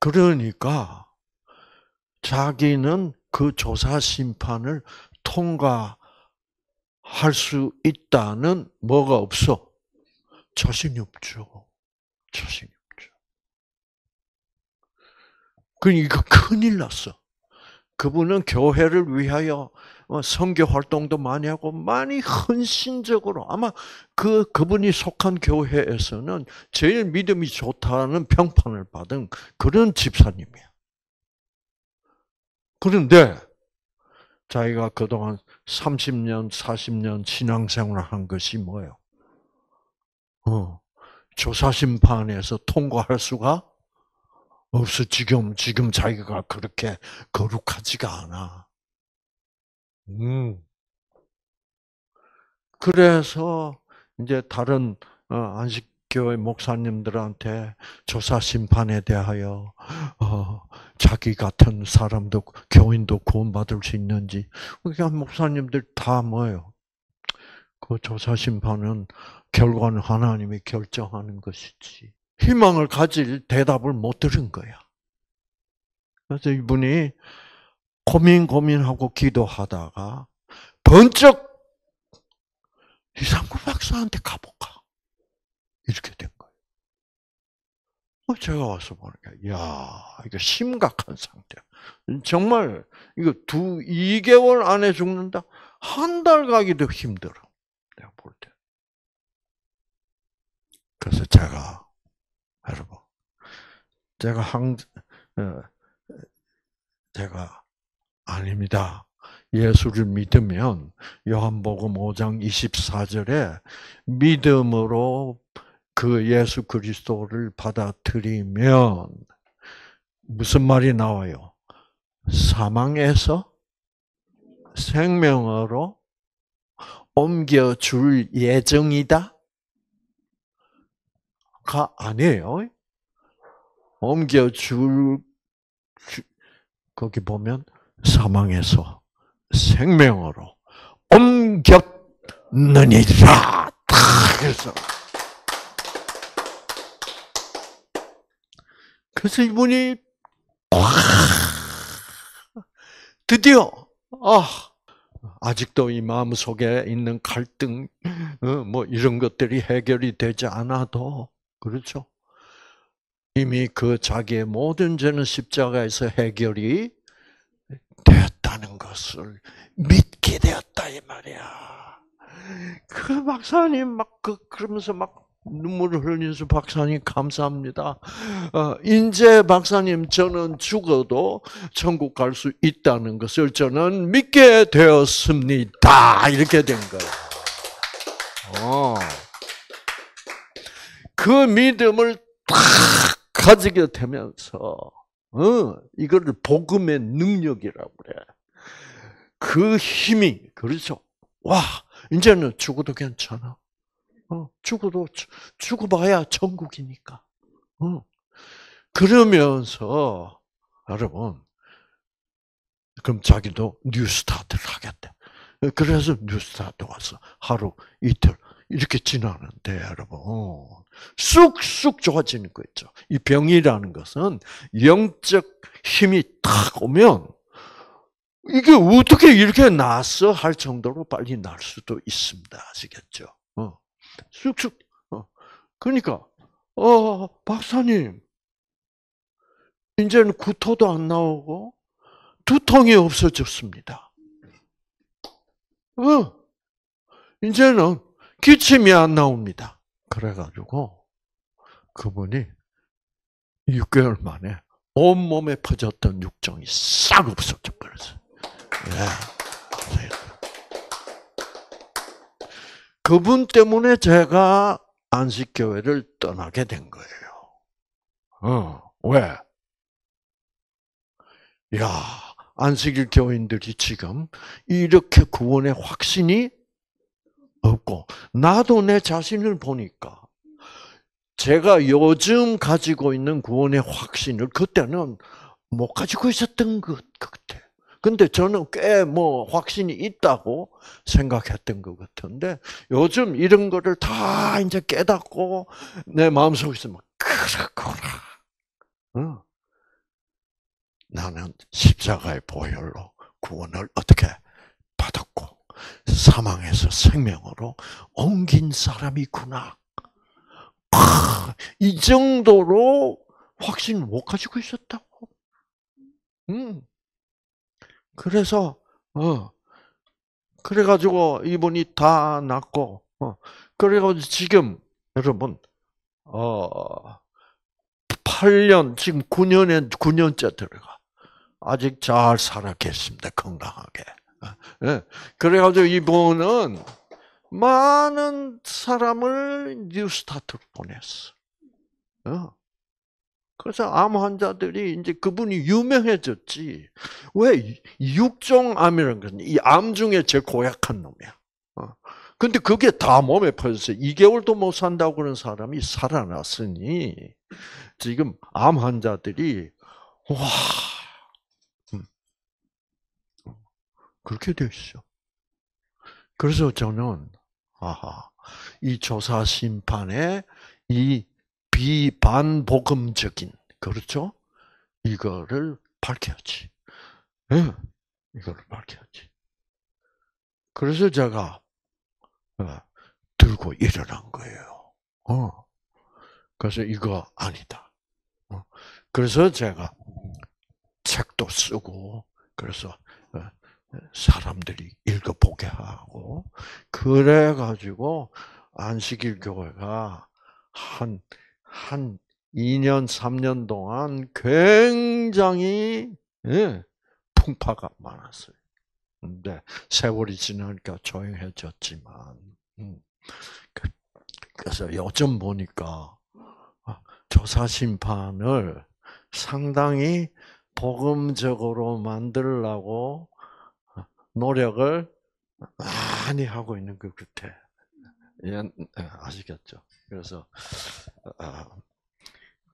그러니까 자기는 그 조사 심판을 통과할 수 있다는 뭐가 없어? 자신이 없죠. 자신이 없죠. 그러니까 큰일 났어. 그분은 교회를 위하여 성교 어, 활동도 많이 하고 많이 헌신적으로 아마 그 그분이 속한 교회에서는 제일 믿음이 좋다는 평판을 받은 그런 집사님이야. 그런데 자기가 그동안 30년, 40년 신앙생활을 한 것이 뭐예요? 어, 조사심판에서 통과할 수가 없어. 지금, 지금 자기가 그렇게 거룩하지가 않아. 음. 그래서 이제 다른 어, 안식교회 목사님들한테 조사 심판에 대하여 어, 자기 같은 사람도 교인도 구원받을 수 있는지 그러니까 목사님들 다 뭐예요? 그 조사 심판은 결과는 하나님이 결정하는 것이지. 희망을 가질 대답을 못 들은 거야. 그래서 이분이 고민 고민하고 기도하다가 번쩍 이상구 박사한테 가볼까 이렇게 된 거예요. 어, 제가 와서 보니까 야 이거 심각한 상태 정말 이거 두 2개월 안에 죽는다 한 달 가기도 힘들어. 내가 볼 때. 그래서 제가 여러분. 제가 항, 어, 제가 아닙니다. 예수를 믿으면 요한복음 5장 24절에 믿음으로 그 예수 그리스도를 받아들이면 무슨 말이 나와요? 사망에서 생명으로 옮겨줄 예정이다. 가 아니에요. 옮겨줄 거기 보면 사망에서 생명으로 옮겼느니라. 그래서 그래서 이분이 드디어 아 아직도 이 마음 속에 있는 갈등 어, 뭐 이런 것들이 해결이 되지 않아도 그렇죠? 이미 그 자기의 모든 죄는 십자가에서 해결이 되었다는 것을 믿게 되었다 이 말이야. 그 박사님 막그 그러면서 막 눈물을 흘리면서 박사님 감사합니다. 어, 이제 박사님 저는 죽어도 천국 갈 수 있다는 것을 저는 믿게 되었습니다. 이렇게 된 거예요. 어. 그 믿음을 딱 가지게 되면서 어, 이거를 복음의 능력이라고 그래. 그 힘이 그렇죠. 와 이제는 죽어도 괜찮아. 어, 죽어도 죽어봐야 천국이니까. 어. 그러면서 여러분 그럼 자기도 뉴스타트를 하겠대. 그래서 뉴스타트 와서 하루 이틀 이렇게 지나는데 여러분 쑥쑥 좋아지는 거 있죠. 이 병이라는 것은 영적 힘이 탁 오면 이게 어떻게 이렇게 났어 할 정도로 빨리 날 수도 있습니다. 아시겠죠? 어. 쑥쑥. 어. 그러니까 어 박사님 이제는 구토도 안 나오고 두통이 없어졌습니다. 어. 이제는 기침이 안 나옵니다. 그래가지고 그분이 6개월 만에 온몸에 퍼졌던 육종이 싹 없어져 버렸어요. 네. 그분 때문에 제가 안식교회를 떠나게 된 거예요. 어, 왜? 야, 안식일 교인들이 지금 이렇게 구원의 확신이 없고 나도 내 자신을 보니까 제가 요즘 가지고 있는 구원의 확신을 그때는 못 가지고 있었던 것 같아. 근데 저는 꽤 뭐 확신이 있다고 생각했던 것 같은데 요즘 이런 거를 다 이제 깨닫고 내 마음속에서 막 그렇구나. 나는 십자가의 보혈로 구원을 어떻게 받았고 사망에서 생명으로 옮긴 사람이구나. 아, 이 정도로 확신못 가지고 있었다고. 음. 그래서 어 그래가지고 이분이 다 났고 어그래고 지금 여러분 어 8년 지금 9년에 9년째 들어가 아직 잘 살아 계십니다 건강하게. 예. 그래가지고 이분은 많은 사람을 뉴스타트로 보냈어. 어. 그래서 암 환자들이 이제 그분이 유명해졌지. 왜 육종 암이라는 건이암 중에 제일 고약한 놈이야. 어. 근데 그게 다 몸에 퍼져서 2개월도 못 산다고 그런 사람이 살아났으니 지금 암 환자들이 와 그렇게 되어 있어. 그래서 저는 아하 이 조사 심판의 이 비반복음적인 그렇죠? 이거를 밝혀야지. 네, 이거를 밝혀야지. 그래서 제가 어, 들고 일어난 거예요. 어. 그래서 이거 아니다. 어. 그래서 제가 책도 쓰고 그래서 사람들이 읽어보게 하고 그래 가지고 안식일 교회가 한한 2년 3년 동안 굉장히 예, 풍파가 많았어요. 근데 세월이 지나니까 조용해졌지만 음, 그, 그래서 요즘 보니까 아, 조사 심판을 상당히 복음적으로 만들라고 노력을 많이 하고 있는 것 그 같아. 예, 아시겠죠? 그래서 어, 어.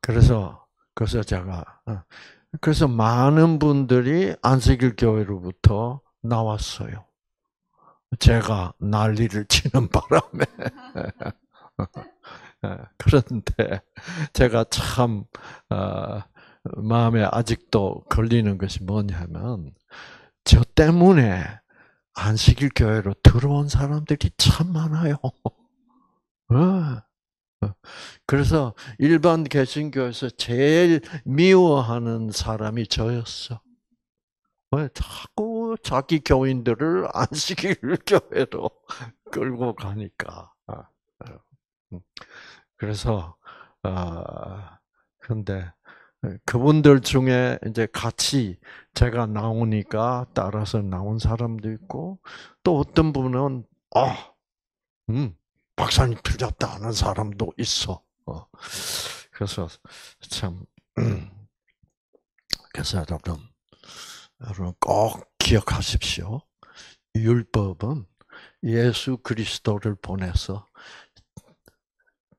그래서 그래서 제가 어, 그래서 많은 분들이 안식일 교회로부터 나왔어요. 제가 난리를 치는 [laughs] 바람에 예, 그런데 제가 참 마음에 아직도 걸리는 것이 뭐냐면 저 때문에 안식일 교회로 들어온 사람들이 참 많아요. [laughs] 어. 어. 그래서 일반 개신교에서 제일 미워하는 사람이 저였어. 왜 자꾸 자기 교인들을 안식일 [laughs] 교회로 끌고 가니까. 아, 어. 음. 그래서 아 근데 네. 그분들 중에 이제 같이 제가 나오니까 따라서 나온 사람도 있고 또 어떤 분은 아, 음, 박사님 틀렸다 하는 사람도 있어. 어. 그래서 참 음. 그래서 여러분 여러분 꼭 기억하십시오. 율법은 예수 그리스도를 보내서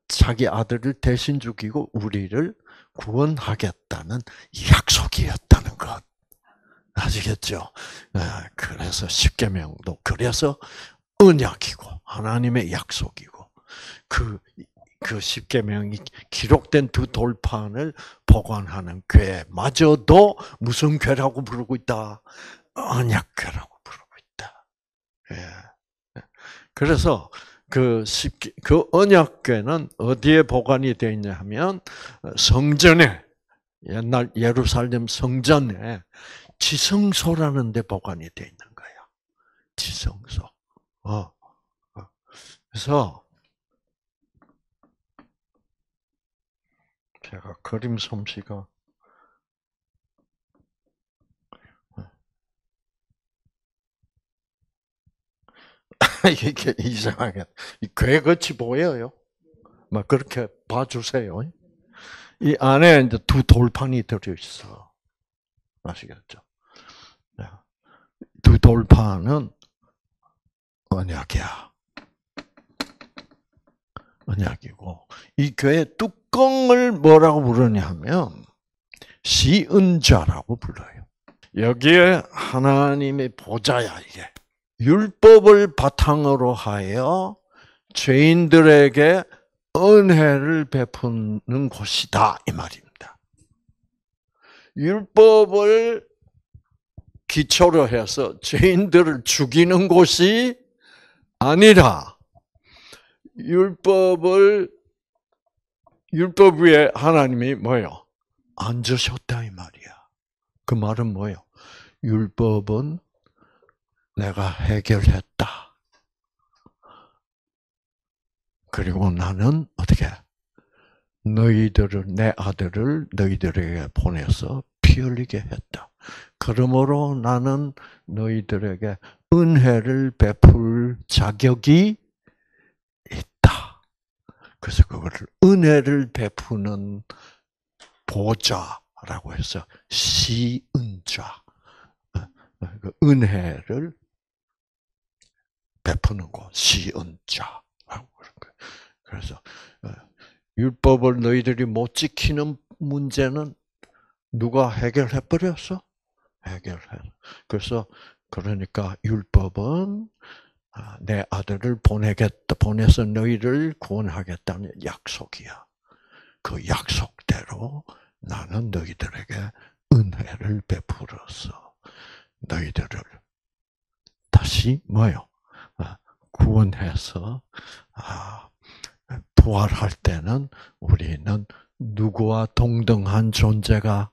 자기 아들을 대신 죽이고 우리를 구원하겠다는 약속이었다는 것. 아시겠죠? 네, 그래서 십계명도 그래서 언약이고 하나님의 약속이고 그그 그 십계명이 기록된 두 돌판을 보관하는 괴마저도 무슨 괴라고 부르고 있다? 언약괴라고 부르고 있다. 예. 그래서 그, 그 언약궤는 어디에 보관이 되어 있냐 하면 어, 성전에 옛날 예루살렘 성전에 지성소라는 데 보관이 되어 있는 거예요. 지성소. 어, 어. 그래서 제가 그림 솜씨가 [laughs] 이게 이상하게 괴같이 보여요. 막 그렇게 봐주세요. 이 안에 이제 두 돌판이 들어 있어. 아시겠죠? 네. 두 돌판은 언약이야. 언약이고 이 교회 뚜껑을 뭐라고 부르냐면 시은자라고 불러요. 여기에 하나님의 보좌야 이게. 율법을 바탕으로 하여 죄인들에게 은혜를 베푸는 곳이다 이 말입니다. 율법을 기초로 해서 죄인들을 죽이는 곳이 아니라 율법을 율법 위에 하나님이 뭐요? 앉으셨다 이 말이야. 그 말은 뭐요? 율법은 내가 해결했다. 그리고 나는 어떻게 너희들을 내 아들을 너희들에게 보내서 피 흘리게 했다. 그러므로 나는 너희들에게 은혜를 베풀 자격이 있다. 그래서 그거를 은혜를 베푸는 보좌라고 해서 시은자 어, 어, 그 은혜를 베푸는 곳, 시은자라고 그런 거예요. 그래서 어, 율법을 너희들이 못 지키는 문제는 누가 해결해 버렸어? 해결해. 그래서 그러니까 율법은 아, 내 아들을 보내겠다, 보내서 너희를 구원하겠다는 약속이야. 그 약속대로 나는 너희들에게 은혜를 베풀었어. 너희들을 다시 뭐요? 어, 구원해서 아, 부활할 때는 우리는 누구와 동등한 존재가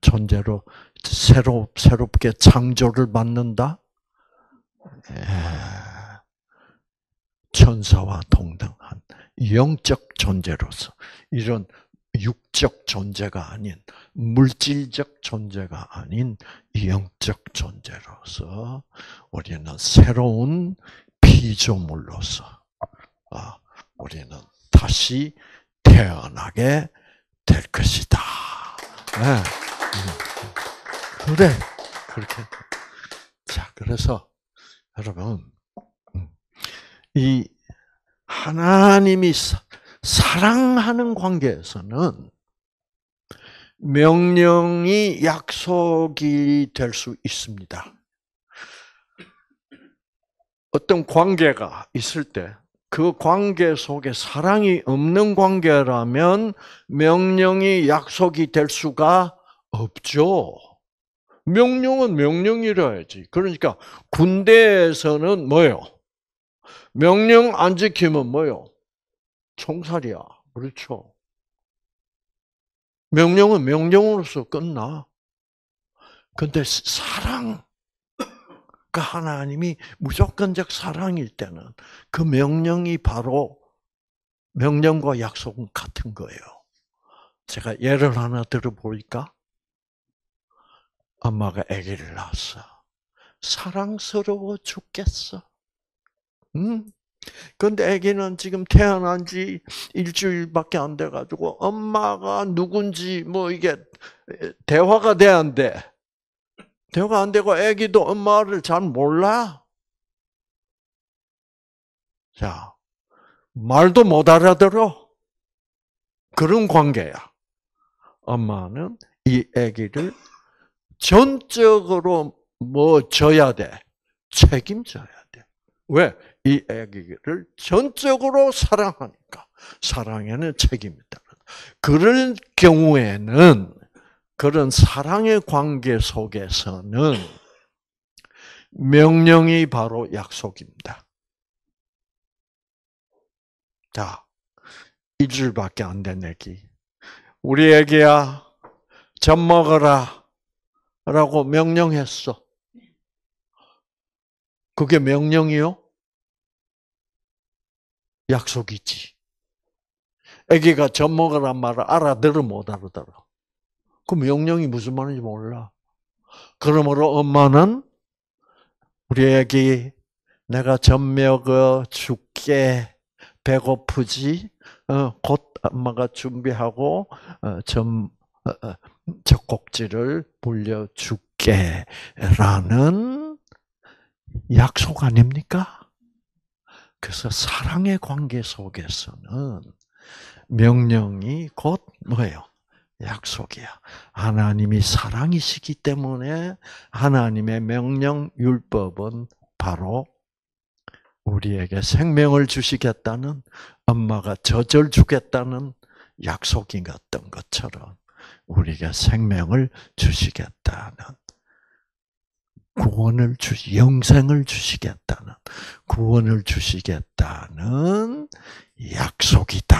존재로 새로 새롭게 창조를 받는다. 예. 천사와 동등한 영적 존재로서 이런 육적 존재가 아닌 물질적 존재가 아닌 영적 존재로서 우리는 새로운 피조물로서 어, 우리는 다시 태어나게 될 것이다. 네. 그래 음. 네. 그렇게 자 그래서 여러분 음, 이 하나님이 사랑하는 관계에서는 명령이 약속이 될 수 있습니다. 어떤 관계가 있을 때, 그 관계 속에 사랑이 없는 관계라면 명령이 약속이 될 수가 없죠. 명령은 명령이라야지. 그러니까 군대에서는 뭐요? 명령 안 지키면 뭐요? 총살이야. 그렇죠. 명령은 명령으로서 끝나. 근데 사랑, 그 하나님이 무조건적 사랑일 때는 그 명령이 바로 명령과 약속은 같은 거예요. 제가 예를 하나 들어보니까 엄마가 아기를 낳았어. 사랑스러워 죽겠어. 음? 근데 아기는 지금 태어난 지 일주일밖에 안 돼가지고 엄마가 누군지 뭐 이게 대화가 돼야 안 돼. 대화가 안 되고 아기도 엄마를 잘 몰라. 자, 말도 못 알아들어. 그런 관계야. 엄마는 이 아기를 전적으로 뭐 져야 돼. 책임져야 돼. 왜? 이 아기를 전적으로 사랑하니까. 사랑에는 책임이 따른다. 그럴 경우에는 그런 사랑의 관계 속에서는 명령이 바로 약속입니다. 자, 일주일밖에 안 된 애기. 우리 애기야, 젖 먹어라. 라고 명령했어. 그게 명령이요? 약속이지. 애기가 젖 먹으란 말을 알아들어 못 알아들어? 그 명령이 무슨 말인지 몰라. 그러므로 엄마는 우리 애기 내가 전먹어죽게 배고프지 어, 곧 엄마가 준비하고 젖 어, 젖꼭지를 어, 불려줄게라는 약속 아닙니까? 그래서 사랑의 관계 속에서는 명령이 곧 뭐예요? 약속이야. 하나님이 사랑이시기 때문에 하나님의 명령 율법은 바로 우리에게 생명을 주시겠다는 엄마가 젖을 주겠다는 약속인 같던 것처럼 우리에 생명을 주시겠다는 구원을 주 영생을 주시겠다는 구원을 주시겠다는 약속이다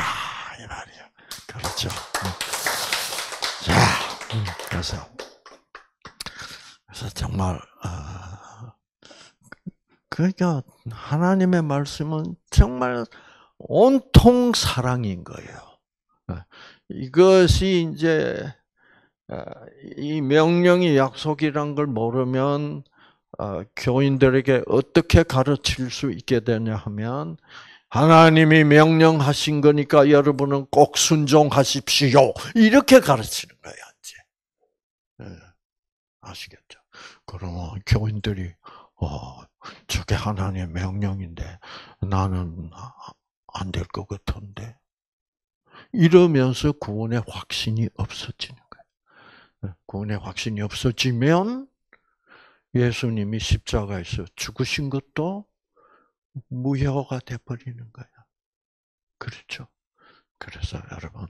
이 말이야. 그렇죠. 자, 그래서, 그래서 정말, 어, 그러니까 하나님의 말씀은 정말 온통 사랑인 거예요. 어, 이것이 이제 어, 이 명령이 약속이란 걸 모르면 어, 교인들에게 어떻게 가르칠 수 있게 되냐 하면 하나님이 명령하신 거니까 여러분은 꼭 순종하십시오. 이렇게 가르치는 거야, 이제. 예, 아시겠죠? 그러면 교인들이, 어, 저게 하나님의 명령인데 나는 안 될 것 같은데. 이러면서 구원의 확신이 없어지는 거예요. 예, 구원의 확신이 없어지면 예수님이 십자가에서 죽으신 것도 무효가 돼버리는 거야. 그렇죠? 그래서 여러분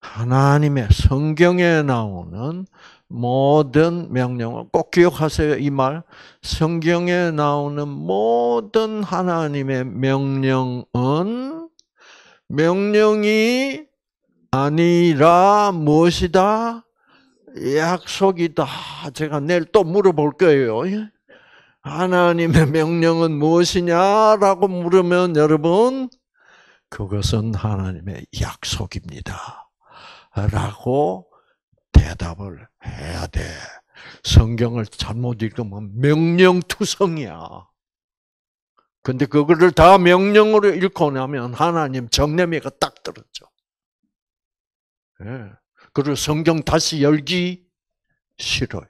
하나님의 성경에 나오는 모든 명령을 꼭 기억하세요. 이 말. 성경에 나오는 모든 하나님의 명령은 명령이 아니라 무엇이다? 약속이다. 제가 내일 또 물어볼 거예요. 예? 하나님의 명령은 무엇이냐라고 물으면 여러분 그것은 하나님의 약속입니다. 라고 대답을 해야 돼. 성경을 잘못 읽으면 명령투성이야. 근데 그거를 다 명령으로 읽고 나면 하나님 정내미가 딱 떨어져. 예. 그리고 성경 다시 열기 싫어요.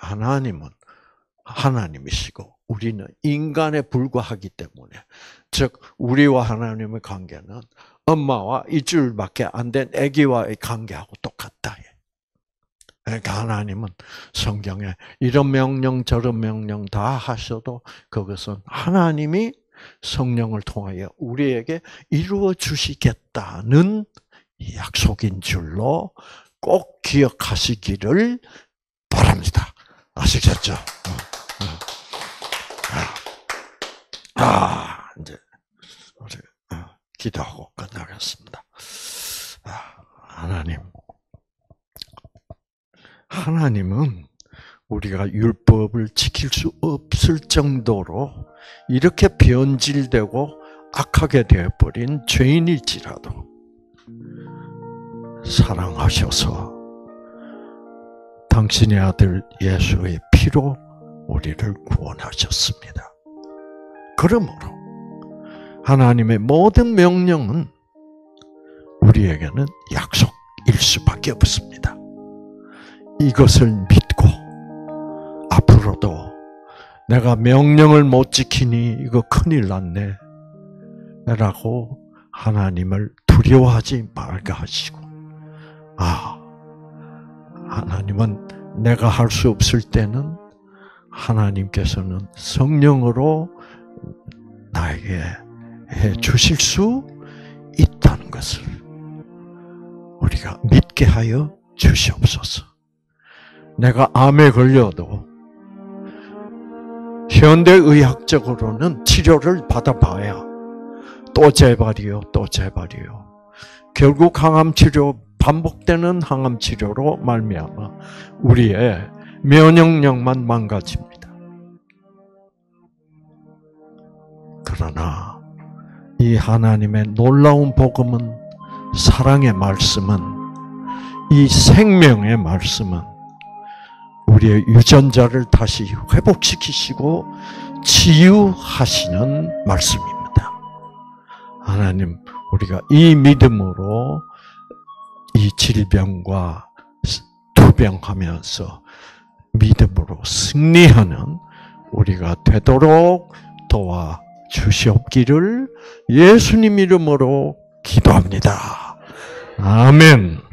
하나님은 하나님이시고 우리는 인간에 불과하기 때문에 즉 우리와 하나님의 관계는 엄마와 일주일밖에 안 된 아기와의 관계하고 똑같다. 그러니까 하나님은 성경에 이런 명령 저런 명령 다 하셔도 그것은 하나님이 성령을 통하여 우리에게 이루어 주시겠다는 약속인 줄로 꼭 기억하시기를 바랍니다. 아시겠죠? 어, 어. 아, 이제 우리 어, 기도하고 끝나겠습니다. 아, 하나님, 하나님은 우리가 율법을 지킬 수 없을 정도로 이렇게 변질되고 악하게 되어버린 죄인일지라도 사랑하셔서 당신의 아들 예수의 피로 우리를 구원하셨습니다. 그러므로 하나님의 모든 명령은 우리에게는 약속일 수밖에 없습니다. 이것을 믿고 앞으로도 내가 명령을 못 지키니 이거 큰일 났네. 라고 하나님을 두려워하지 말게 하시고, 아, 하나님은 내가 할 수 없을 때는 하나님께서는 성령으로 나에게 해 주실 수 있다는 것을 우리가 믿게 하여 주시옵소서. 내가 암에 걸려도 현대의학적으로는 치료를 받아봐야 또 재발이요, 또 재발이요. 결국 항암 치료 반복되는 항암 치료로 말미암아 우리의 면역력만 망가집니다. 그러나 이 하나님의 놀라운 복음은 사랑의 말씀은 이 생명의 말씀은 우리의 유전자를 다시 회복시키시고 치유하시는 말씀입니다. 하나님, 우리가 이 믿음으로 이 질병과 투병하면서 믿음으로 승리하는 우리가 되도록 도와 주시옵기를 예수님 이름으로 기도합니다. 아멘.